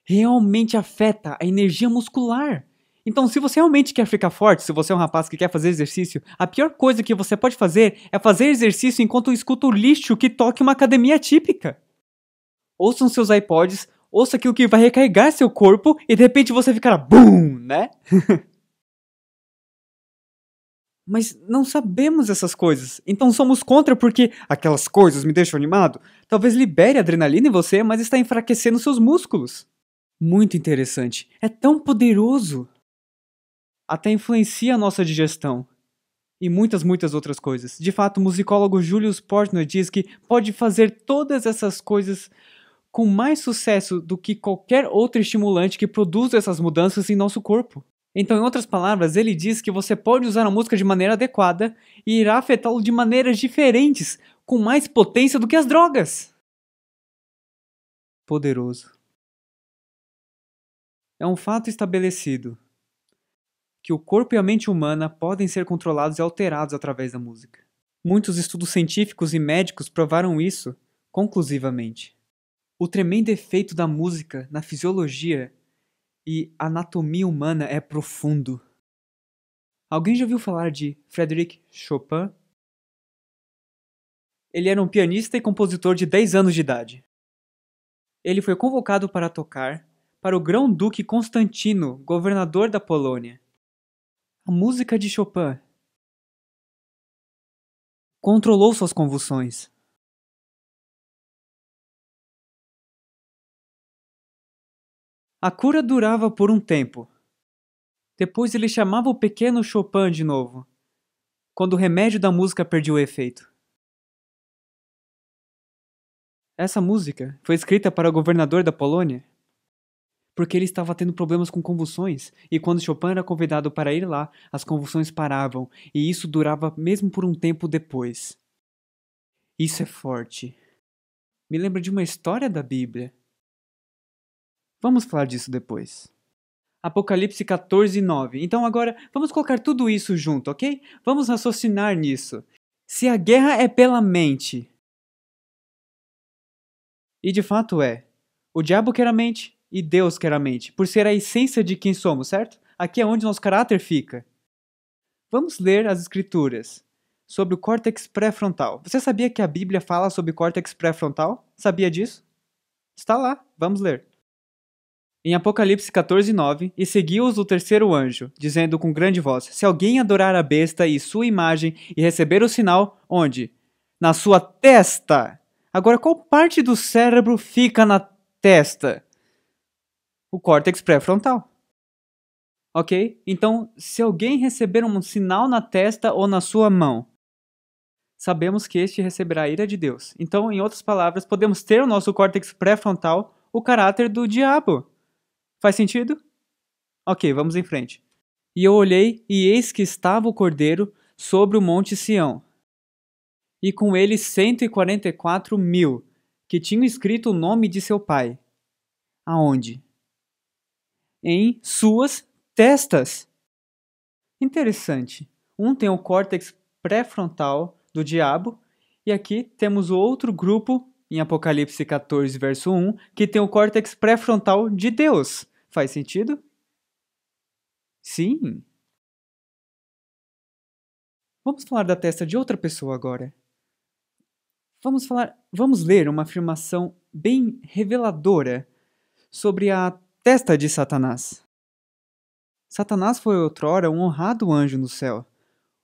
Realmente afeta a energia muscular. Então, se você realmente quer ficar forte, se você é um rapaz que quer fazer exercício, a pior coisa que você pode fazer é fazer exercício enquanto escuta o lixo que toca uma academia típica. Ouçam seus iPods, ouça aquilo que vai recarregar seu corpo e de repente você ficará BUM, né? Mas não sabemos essas coisas, então somos contra porque aquelas coisas me deixam animado. Talvez libere adrenalina em você, mas está enfraquecendo seus músculos. Muito interessante, é tão poderoso até influencia a nossa digestão. E muitas, muitas outras coisas. De fato, o musicólogo Julius Portner diz que pode fazer todas essas coisas com mais sucesso do que qualquer outro estimulante que produza essas mudanças em nosso corpo. Então, em outras palavras, ele diz que você pode usar a música de maneira adequada e irá afetá-lo de maneiras diferentes, com mais potência do que as drogas. Poderoso. É um fato estabelecido que o corpo e a mente humana podem ser controlados e alterados através da música. Muitos estudos científicos e médicos provaram isso conclusivamente. O tremendo efeito da música na fisiologia e anatomia humana é profundo. Alguém já ouviu falar de Frédéric Chopin? Ele era um pianista e compositor de 10 anos de idade. Ele foi convocado para tocar para o grão-duque Constantino, governador da Polônia. A música de Chopin controlou suas convulsões. A cura durava por um tempo. Depois ele chamava o pequeno Chopin de novo, quando o remédio da música perdeu o efeito. Essa música foi escrita para o governador da Polônia porque ele estava tendo problemas com convulsões, e quando Chopin era convidado para ir lá, as convulsões paravam, e isso durava mesmo por um tempo depois. Isso é forte. Me lembra de uma história da Bíblia. Vamos falar disso depois. Apocalipse 14, 9. Então agora vamos colocar tudo isso junto, ok? Vamos raciocinar nisso. Se a guerra é pela mente. E de fato é. O diabo quer a mente, e Deus, quer a mente, por ser a essência de quem somos, certo? Aqui é onde nosso caráter fica. Vamos ler as escrituras sobre o córtex pré-frontal. Você sabia que a Bíblia fala sobre córtex pré-frontal? Sabia disso? Está lá, vamos ler. Em Apocalipse 14, 9, e seguiu-os o terceiro anjo, dizendo com grande voz: Se alguém adorar a besta e sua imagem e receber o sinal, onde? Na sua testa! Agora, qual parte do cérebro fica na testa? o córtex pré-frontal. Ok? Então, se alguém receber um sinal na testa ou na sua mão, sabemos que este receberá a ira de Deus. Então, em outras palavras, podemos ter o nosso córtex pré-frontal o caráter do diabo. Faz sentido? Ok, vamos em frente. E eu olhei, e eis que estava o cordeiro sobre o monte Sião, e com ele cento e quarenta e quatro mil, que tinham escrito o nome de seu pai. Aonde? em suas testas. Interessante. Um tem o córtex pré-frontal do diabo, e aqui temos o outro grupo, em Apocalipse 14, verso 1, que tem o córtex pré-frontal de Deus. Faz sentido? Sim. Vamos falar da testa de outra pessoa agora. Vamos falar, vamos ler uma afirmação bem reveladora sobre a Testa de Satanás. Satanás foi outrora um honrado anjo no céu.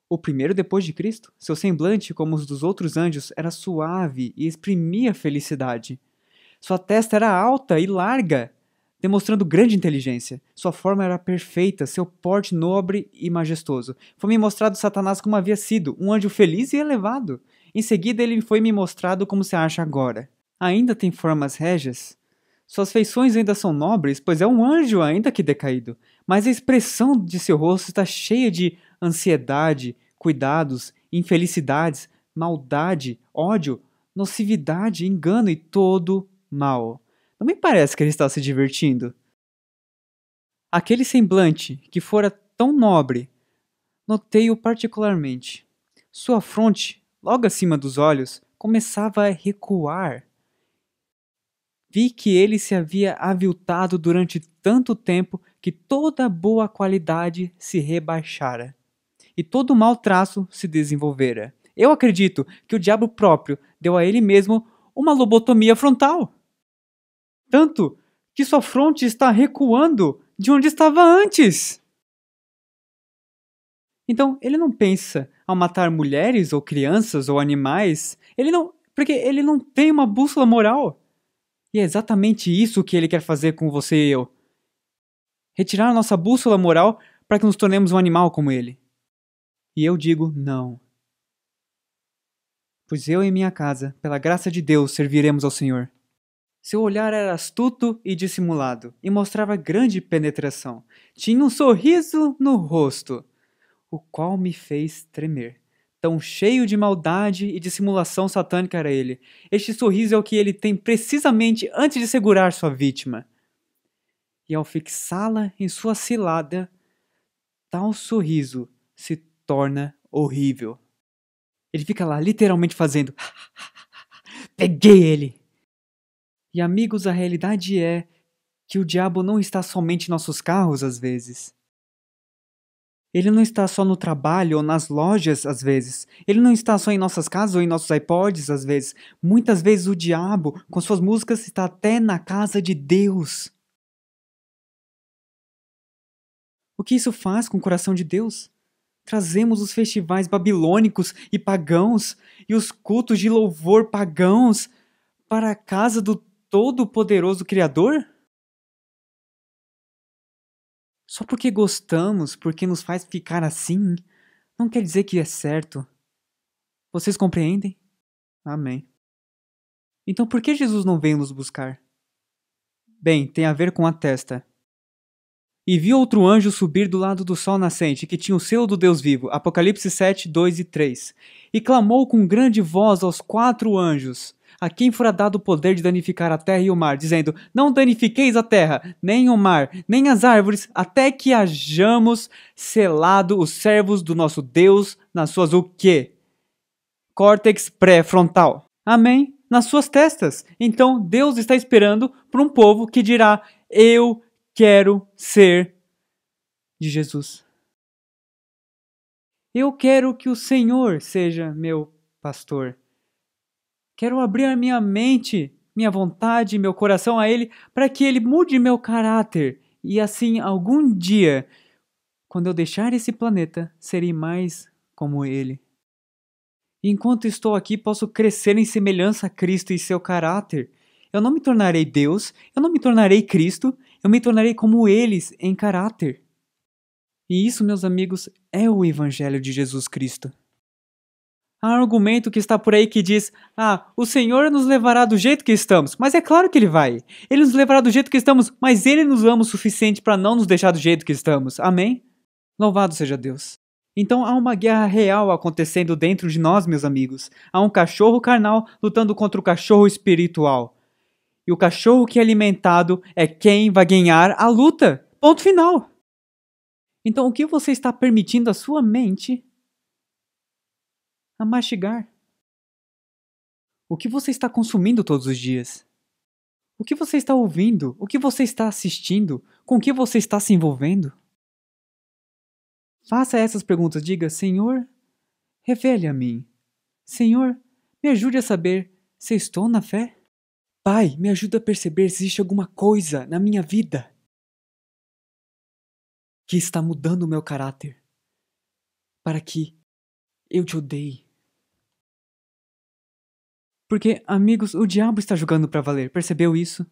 O primeiro depois de Cristo, seu semblante, como os dos outros anjos, era suave e exprimia felicidade. Sua testa era alta e larga, demonstrando grande inteligência. Sua forma era perfeita, seu porte nobre e majestoso. Foi-me mostrado Satanás como havia sido, um anjo feliz e elevado. Em seguida, ele foi-me mostrado como se acha agora. Ainda tem formas régias, suas feições ainda são nobres, pois é um anjo ainda que decaído, mas a expressão de seu rosto está cheia de ansiedade, cuidados, infelicidades, maldade, ódio, nocividade, engano e todo mal. Não me parece que ele está se divertindo. Aquele semblante que fora tão nobre, notei-o particularmente. Sua fronte, logo acima dos olhos, começava a recuar Vi que ele se havia aviltado durante tanto tempo que toda boa qualidade se rebaixara e todo mau traço se desenvolvera. Eu acredito que o diabo próprio deu a ele mesmo uma lobotomia frontal. Tanto que sua fronte está recuando de onde estava antes. Então, ele não pensa ao matar mulheres ou crianças ou animais, ele não, porque ele não tem uma bússola moral. E é exatamente isso que ele quer fazer com você e eu: retirar nossa bússola moral para que nos tornemos um animal como ele. E eu digo não. Pois eu e minha casa, pela graça de Deus, serviremos ao Senhor. Seu olhar era astuto e dissimulado, e mostrava grande penetração. Tinha um sorriso no rosto, o qual me fez tremer. Tão cheio de maldade e dissimulação satânica era ele. Este sorriso é o que ele tem precisamente antes de segurar sua vítima. E ao fixá-la em sua cilada, tal sorriso se torna horrível. Ele fica lá, literalmente fazendo. Peguei ele! E amigos, a realidade é que o diabo não está somente em nossos carros às vezes. Ele não está só no trabalho ou nas lojas, às vezes. Ele não está só em nossas casas ou em nossos iPods, às vezes. Muitas vezes o diabo, com suas músicas, está até na casa de Deus. O que isso faz com o coração de Deus? Trazemos os festivais babilônicos e pagãos e os cultos de louvor pagãos para a casa do Todo-Poderoso Criador? Só porque gostamos, porque nos faz ficar assim, não quer dizer que é certo. Vocês compreendem? Amém. Então por que Jesus não veio nos buscar? Bem, tem a ver com a testa. E vi outro anjo subir do lado do sol nascente, que tinha o selo do Deus vivo. Apocalipse 7, 2 e 3. E clamou com grande voz aos quatro anjos a quem fora dado o poder de danificar a terra e o mar, dizendo: Não danifiqueis a terra, nem o mar, nem as árvores, até que hajamos selado os servos do nosso Deus nas suas o quê? Córtex pré-frontal. Amém? Nas suas testas. Então Deus está esperando por um povo que dirá: Eu quero ser de Jesus. Eu quero que o Senhor seja meu pastor. Quero abrir a minha mente, minha vontade, meu coração a Ele, para que Ele mude meu caráter. E assim, algum dia, quando eu deixar esse planeta, serei mais como Ele. Enquanto estou aqui, posso crescer em semelhança a Cristo e seu caráter. Eu não me tornarei Deus, eu não me tornarei Cristo, eu me tornarei como eles em caráter. E isso, meus amigos, é o Evangelho de Jesus Cristo. Há um argumento que está por aí que diz: Ah, o Senhor nos levará do jeito que estamos. Mas é claro que Ele vai. Ele nos levará do jeito que estamos, mas Ele nos ama o suficiente para não nos deixar do jeito que estamos. Amém? Louvado seja Deus. Então há uma guerra real acontecendo dentro de nós, meus amigos. Há um cachorro carnal lutando contra o cachorro espiritual. E o cachorro que é alimentado é quem vai ganhar a luta. Ponto final. Então, o que você está permitindo à sua mente a mastigar. O que você está consumindo todos os dias? O que você está ouvindo? O que você está assistindo? Com que você está se envolvendo? Faça essas perguntas. Diga: Senhor, revele a mim. Senhor, me ajude a saber se estou na fé. Pai, me ajuda a perceber se existe alguma coisa na minha vida que está mudando o meu caráter para que eu te odeie. Porque, amigos, o diabo está jogando para valer, percebeu isso?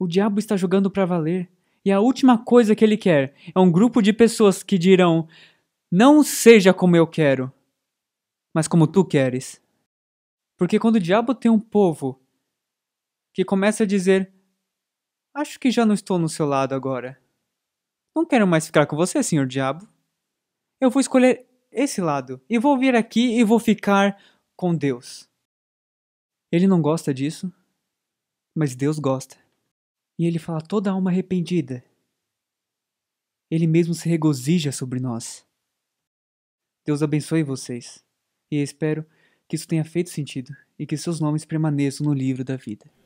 O diabo está jogando para valer. E a última coisa que ele quer é um grupo de pessoas que dirão: Não seja como eu quero, mas como tu queres. Porque quando o diabo tem um povo que começa a dizer: Acho que já não estou no seu lado agora. Não quero mais ficar com você, senhor diabo. Eu vou escolher esse lado e vou vir aqui e vou ficar com Deus. Ele não gosta disso, mas Deus gosta. E ele fala toda alma arrependida. Ele mesmo se regozija sobre nós. Deus abençoe vocês. E espero que isso tenha feito sentido e que seus nomes permaneçam no livro da vida.